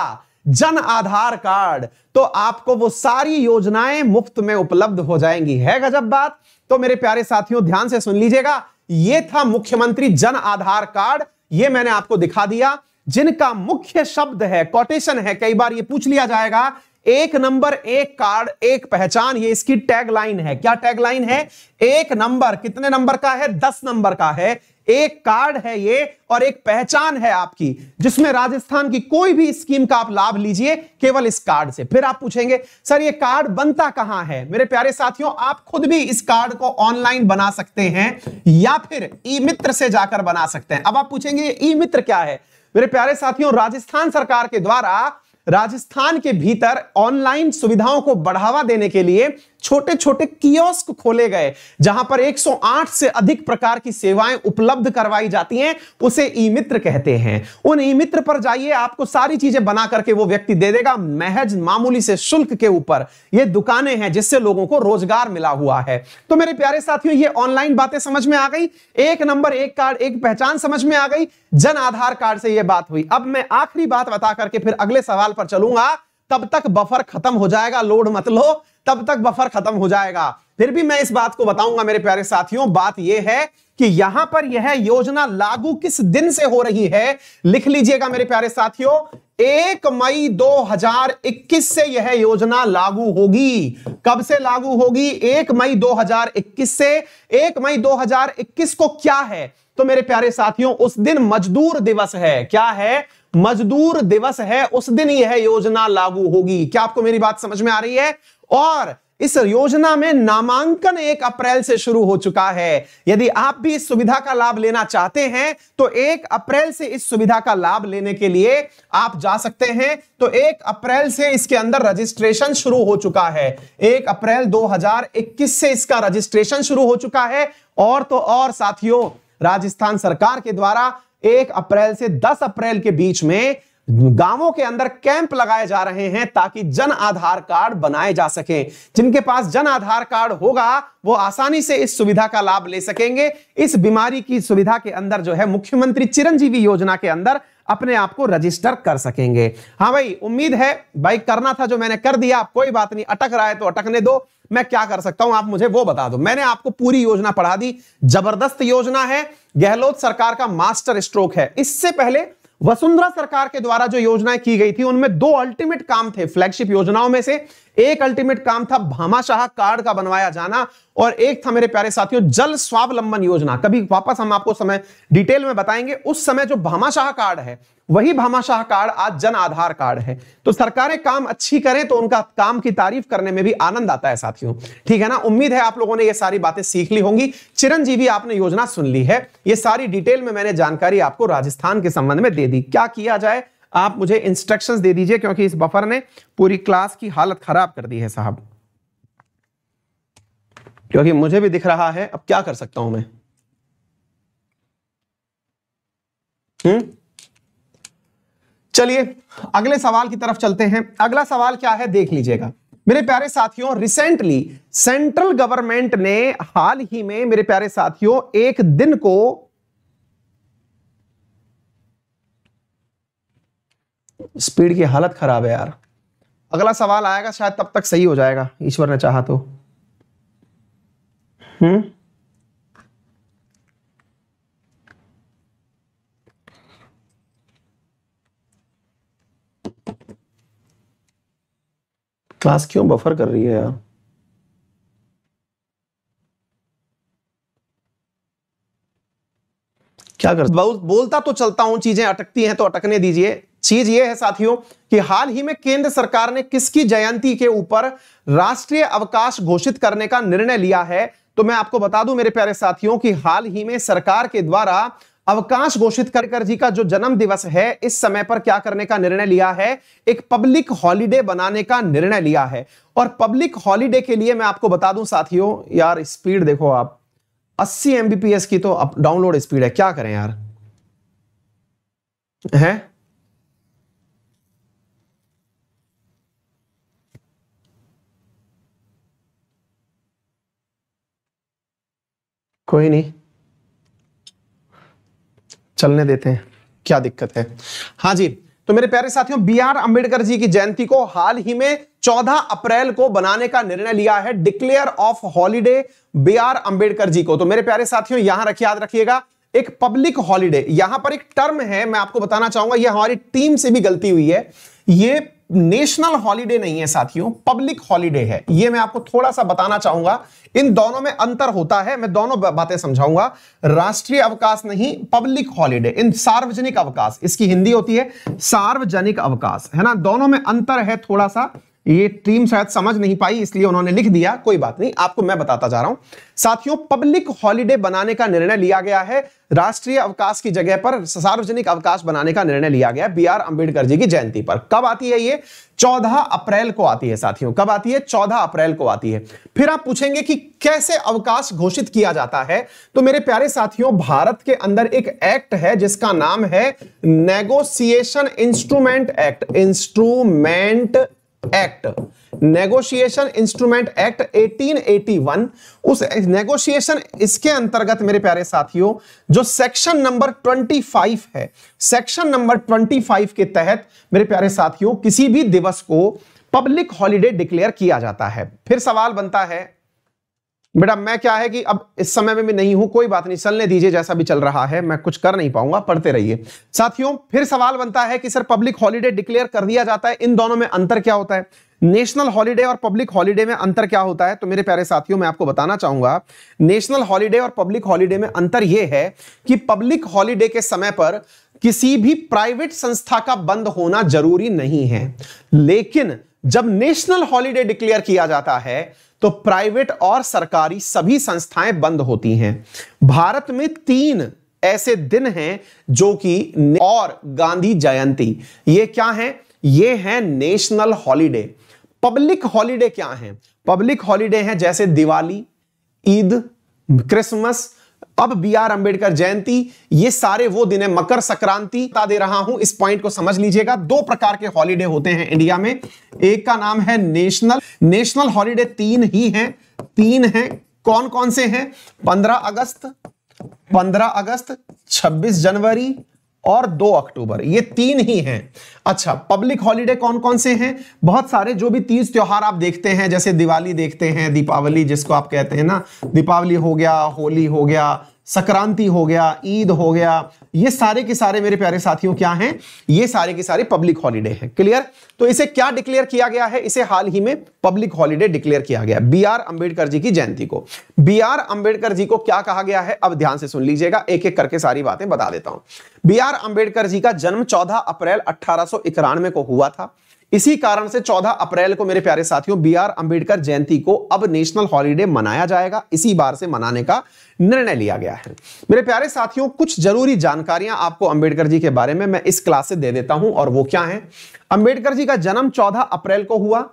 जन आधार कार्ड तो आपको वो सारी योजनाएं मुफ्त में उपलब्ध हो जाएंगी है गजब बात तो मेरे प्यारे साथियों ध्यान से सुन लीजिएगा ये था मुख्यमंत्री जन आधार कार्ड ये मैंने आपको दिखा दिया जिनका मुख्य शब्द है कोटेशन है कई बार ये पूछ लिया जाएगा एक नंबर एक कार्ड एक पहचान ये इसकी टैगलाइन है क्या टैगलाइन है एक नंबर कितने नंबर का है दस नंबर का है एक कार्ड है ये और एक पहचान है आपकी जिसमें राजस्थान की कोई भी स्कीम का आप लाभ लीजिए केवल इस कार्ड से फिर आप पूछेंगे सर ये कार्ड बनता कहां है मेरे प्यारे साथियों आप खुद भी इस कार्ड को ऑनलाइन बना सकते हैं या फिर ई मित्र से जाकर बना सकते हैं अब आप पूछेंगे ई मित्र क्या है मेरे प्यारे साथियों राजस्थान सरकार के द्वारा राजस्थान के भीतर ऑनलाइन सुविधाओं को बढ़ावा देने के लिए छोटे छोटे कियोस्क खोले गए जहां पर 108 से अधिक प्रकार की सेवाएं उपलब्ध करवाई जाती हैं उसे ई मित्र कहते हैं उन ई मित्र पर जाइए आपको सारी चीजें बना करके वो व्यक्ति दे देगा महज मामूली से शुल्क के ऊपर ये दुकानें हैं जिससे लोगों को रोजगार मिला हुआ है तो मेरे प्यारे साथियों ये ऑनलाइन बातें समझ में आ गई एक नंबर एक कार्ड एक पहचान समझ में आ गई जन आधार कार्ड से यह बात हुई अब मैं आखिरी बात बता करके फिर अगले सवाल पर चलूंगा तब तक बफर खत्म हो जाएगा लोड मत लो तब तक बफर खत्म हो जाएगा फिर भी मैं इस बात को बताऊंगा मेरे प्यारे साथियों बात यह है कि यहां पर यह योजना लागू किस दिन से हो रही है लिख लीजिएगा मेरे प्यारे साथियों एक मई 2021 से यह योजना लागू होगी कब से लागू होगी एक मई 2021 से एक मई 2021 को क्या है तो मेरे प्यारे साथियों उस दिन मजदूर दिवस है क्या है मजदूर दिवस है उस दिन यह योजना लागू होगी क्या आपको मेरी बात समझ में आ रही है और इस योजना में नामांकन एक अप्रैल से शुरू हो चुका है यदि आप भी इस सुविधा का लाभ लेना चाहते हैं तो एक अप्रैल से इस सुविधा का लाभ लेने के लिए आप जा सकते हैं तो एक अप्रैल से इसके अंदर रजिस्ट्रेशन शुरू हो चुका है एक अप्रैल 2021 से इसका रजिस्ट्रेशन शुरू हो चुका है और तो और साथियों राजस्थान सरकार के द्वारा एक अप्रैल से दस अप्रैल के बीच में गांवों के अंदर कैंप लगाए जा रहे हैं ताकि जन आधार कार्ड बनाए जा सके जिनके पास जन आधार कार्ड होगा वो आसानी से इस सुविधा का लाभ ले सकेंगे इस बीमारी की सुविधा के अंदर जो है मुख्यमंत्री चिरंजीवी योजना के अंदर अपने आप को रजिस्टर कर सकेंगे हाँ भाई उम्मीद है भाई करना था जो मैंने कर दिया कोई बात नहीं अटक रहा है तो अटकने दो मैं क्या कर सकता हूं आप मुझे वो बता दो मैंने आपको पूरी योजना पढ़ा दी जबरदस्त योजना है गहलोत सरकार का मास्टर स्ट्रोक है इससे पहले वसुंधरा सरकार के द्वारा जो योजनाएं की गई थी उनमें दो अल्टीमेट काम थे फ्लैगशिप योजनाओं में से एक अल्टीमेट काम था भामाशाह कार्ड का बनवाया जाना और एक था मेरे प्यारे साथियों जल स्वावलंबन योजना कभी वापस हम आपको समय डिटेल में बताएंगे उस समय जो भामाशाह कार्ड है वही भामाशाह कार्ड आज जन आधार कार्ड है तो सरकारें काम अच्छी करें तो उनका काम की तारीफ करने में भी आनंद आता है साथियों ठीक है ना उम्मीद है आप लोगों ने ये सारी बातें सीख ली होंगी चिरंजीवी आपने योजना सुन ली है ये सारी डिटेल में मैंने जानकारी आपको राजस्थान के संबंध में दे दी क्या किया जाए आप मुझे इंस्ट्रक्शंस दे दीजिए क्योंकि इस बफर ने पूरी क्लास की हालत खराब कर दी है साहब क्योंकि मुझे भी दिख रहा है अब क्या कर सकता हूं मैं हम्म चलिए अगले सवाल की तरफ चलते हैं अगला सवाल क्या है देख लीजिएगा मेरे प्यारे साथियों रिसेंटली सेंट्रल गवर्नमेंट ने हाल ही में मेरे प्यारे साथियों एक दिन को स्पीड की हालत ख़राब है यार अगला सवाल आएगा शायद तब तक सही हो जाएगा ईश्वर ने चाहा तो हम्म क्लास क्यों बफर कर रही है यार क्या कर बोलता तो चलता हूं चीजें अटकती हैं तो अटकने दीजिए चीज यह है साथियों कि हाल ही में केंद्र सरकार ने किसकी जयंती के ऊपर राष्ट्रीय अवकाश घोषित करने का निर्णय लिया है तो मैं आपको बता दूं मेरे प्यारे साथियों कि हाल ही में सरकार के द्वारा अवकाश घोषित करकर जी का जो जन्म दिवस है इस समय पर क्या करने का निर्णय लिया है एक पब्लिक हॉलीडे बनाने का निर्णय लिया है और पब्लिक हॉलीडे के लिए मैं आपको बता दूं साथियों यार स्पीड देखो आप अस्सी एमबीपीएस की तो डाउनलोड स्पीड है क्या करें यार है कोई नहीं चलने देते हैं क्या दिक्कत है हाँ जी तो मेरे प्यारे साथियों बी आर अंबेडकर जी की जयंती को हाल ही में 14 अप्रैल को बनाने का निर्णय लिया है declare of holiday B R Ambedkar ji को तो मेरे प्यारे साथियों यहां रखिए याद रखिएगा एक पब्लिक हॉलीडे यहां पर एक टर्म है मैं आपको बताना चाहूंगा यह हमारी टीम से भी गलती हुई है यह नेशनल हॉलीडे नहीं है साथियों पब्लिक हॉलीडे है ये मैं आपको थोड़ा सा बताना चाहूंगा इन दोनों में अंतर होता है मैं दोनों बातें समझाऊंगा राष्ट्रीय अवकाश नहीं पब्लिक हॉलीडे इन सार्वजनिक अवकाश इसकी हिंदी होती है सार्वजनिक अवकाश है ना दोनों में अंतर है थोड़ा सा ये टीम शायद समझ नहीं पाई इसलिए उन्होंने लिख दिया कोई बात नहीं आपको मैं बताता जा रहा हूं साथियों पब्लिक हॉलीडे बनाने का निर्णय लिया गया है राष्ट्रीय अवकाश की जगह पर सार्वजनिक अवकाश बनाने का निर्णय लिया गया बी आर अंबेडकर जी की जयंती पर कब आती है ये 14 अप्रैल को आती है साथियों कब आती है 14 अप्रैल को आती है फिर आप पूछेंगे कि कैसे अवकाश घोषित किया जाता है तो मेरे प्यारे साथियों भारत के अंदर एक एक्ट है जिसका नाम है negotiation instrument act instrument act negotiation instrument act 1881 उस नेगोशिएशन इसके अंतर्गत मेरे प्यारे साथियों जो सेक्शन नंबर 25 है सेक्शन नंबर 25 के तहत मेरे प्यारे साथियों किसी भी दिवस को पब्लिक हॉलीडे डिक्लेयर किया जाता है फिर सवाल बनता है बेटा मैं क्या है कि अब इस समय में मैं नहीं हूं कोई बात नहीं चलने दीजिए जैसा भी चल रहा है मैं कुछ कर नहीं पाऊंगा पढ़ते रहिए साथियों फिर सवाल बनता है कि सर पब्लिक हॉलीडे डिक्लेयर कर दिया जाता है इन दोनों में अंतर क्या होता है नेशनल हॉलीडे और पब्लिक हॉलीडे में अंतर क्या होता है तो मेरे प्यारे साथियों मैं आपको बताना चाहूंगा नेशनल हॉलीडे और पब्लिक हॉलीडे में अंतर यह है कि पब्लिक हॉलीडे के समय पर किसी भी प्राइवेट संस्था का बंद होना जरूरी नहीं है लेकिन जब नेशनल हॉलीडे डिक्लेयर किया जाता है तो प्राइवेट और सरकारी सभी संस्थाएं बंद होती हैं भारत में तीन ऐसे दिन हैं जो कि और गांधी जयंती ये क्या है ये है नेशनल हॉलीडे पब्लिक हॉलीडे क्या है पब्लिक हॉलीडे है जैसे दिवाली ईद क्रिसमस अब बी आर अंबेडकर जयंती ये सारे वो दिन है मकर संक्रांति बता दे रहा हूं इस पॉइंट को समझ लीजिएगा दो प्रकार के हॉलीडे होते हैं इंडिया में एक का नाम है नेशनल नेशनल हॉलीडे तीन ही हैं तीन हैं कौन कौन से हैं 15 अगस्त 15 अगस्त 26 जनवरी और दो अक्टूबर ये तीन ही हैं अच्छा पब्लिक हॉलीडे कौन कौन से हैं बहुत सारे जो भी तीज त्यौहार आप देखते हैं जैसे दिवाली देखते हैं दीपावली जिसको आप कहते हैं ना दीपावली हो गया होली हो गया संक्रांति हो गया ईद हो गया ये सारे के सारे मेरे प्यारे साथियों क्या हैं ये सारे के सारे पब्लिक हॉलीडे हैं क्लियर तो इसे क्या डिक्लेयर किया गया है इसे हाल ही में पब्लिक हॉलीडे डिक्लेयर किया गया बी आर अंबेडकर जी की जयंती को बी आर अंबेडकर जी को क्या कहा गया है अब ध्यान से सुन लीजिएगा एक एक करके सारी बातें बता देता हूं बी आर अंबेडकर जी का जन्म चौदह अप्रैल अठारह को हुआ था इसी कारण से 14 अप्रैल को मेरे प्यारे साथियों बी आर अंबेडकर जयंती को अब नेशनल हॉलीडे मनाया जाएगा इसी बार से मनाने का निर्णय लिया गया है मेरे प्यारे साथियों कुछ जरूरी जानकारियां आपको अंबेडकर जी के बारे में मैं इस क्लास से दे देता हूं और वो क्या है अंबेडकर जी का जन्म चौदह अप्रैल को हुआ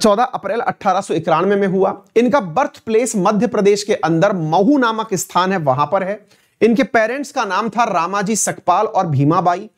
चौदह अप्रैल अठारह में हुआ इनका बर्थ प्लेस मध्य प्रदेश के अंदर महू नामक स्थान है वहां पर है इनके पेरेंट्स का नाम था रामाजी सकपाल और भीमाबाई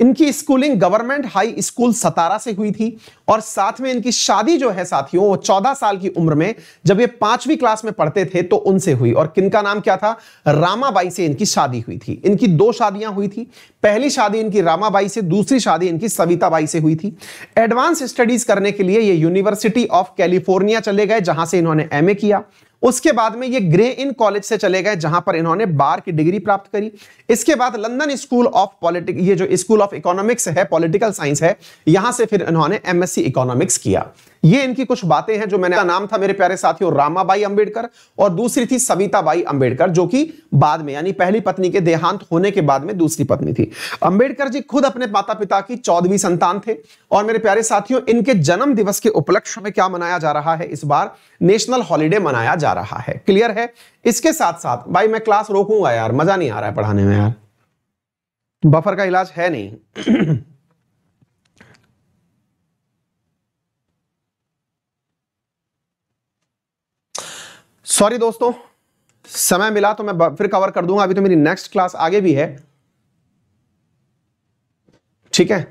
इनकी schooling government high school Satara से हुई थी और साथ में इनकी शादी जो है साथियों वो चौदह साल की उम्र में जब ये पांचवी क्लास में पढ़ते थे तो उनसे हुई और किनका नाम क्या था रामाबाई से इनकी शादी हुई थी इनकी दो शादियां हुई थी पहली शादी इनकी रामाबाई से दूसरी शादी इनकी सविताबाई से हुई थी एडवांस स्टडीज करने के लिए ये यूनिवर्सिटी ऑफ कैलिफोर्निया चले गए जहां से इन्होंने एम किया उसके बाद में ये ग्रे इन कॉलेज से चले गए जहां पर इन्होंने बार की डिग्री प्राप्त करी इसके बाद लंदन स्कूल ऑफ पॉलिटिक ये जो स्कूल ऑफ इकोनॉमिक्स है पॉलिटिकल साइंस है यहां से फिर इन्होंने एमएससी इकोनॉमिक्स किया ये इनकी कुछ बातें हैं जो मैंने का नाम था मेरे प्यारे साथियों रामाबाई अंबेडकर और दूसरी थी सविताबाई अंबेडकर जो कि बाद में यानी पहली पत्नी के देहांत होने के बाद में दूसरी पत्नी थी अंबेडकर जी खुद अपने माता पिता की चौदहवीं संतान थे और मेरे प्यारे साथियों इनके जन्म दिवस के उपलक्ष्य में क्या मनाया जा रहा है इस बार नेशनल हॉलीडे मनाया जा रहा है क्लियर है इसके साथ साथ भाई मैं क्लास रोकूंगा यार मजा नहीं आ रहा है पढ़ाने में यार बफर का इलाज है नहीं सॉरी दोस्तों समय मिला तो मैं फिर कवर कर दूंगा अभी तो मेरी नेक्स्ट क्लास आगे भी है ठीक है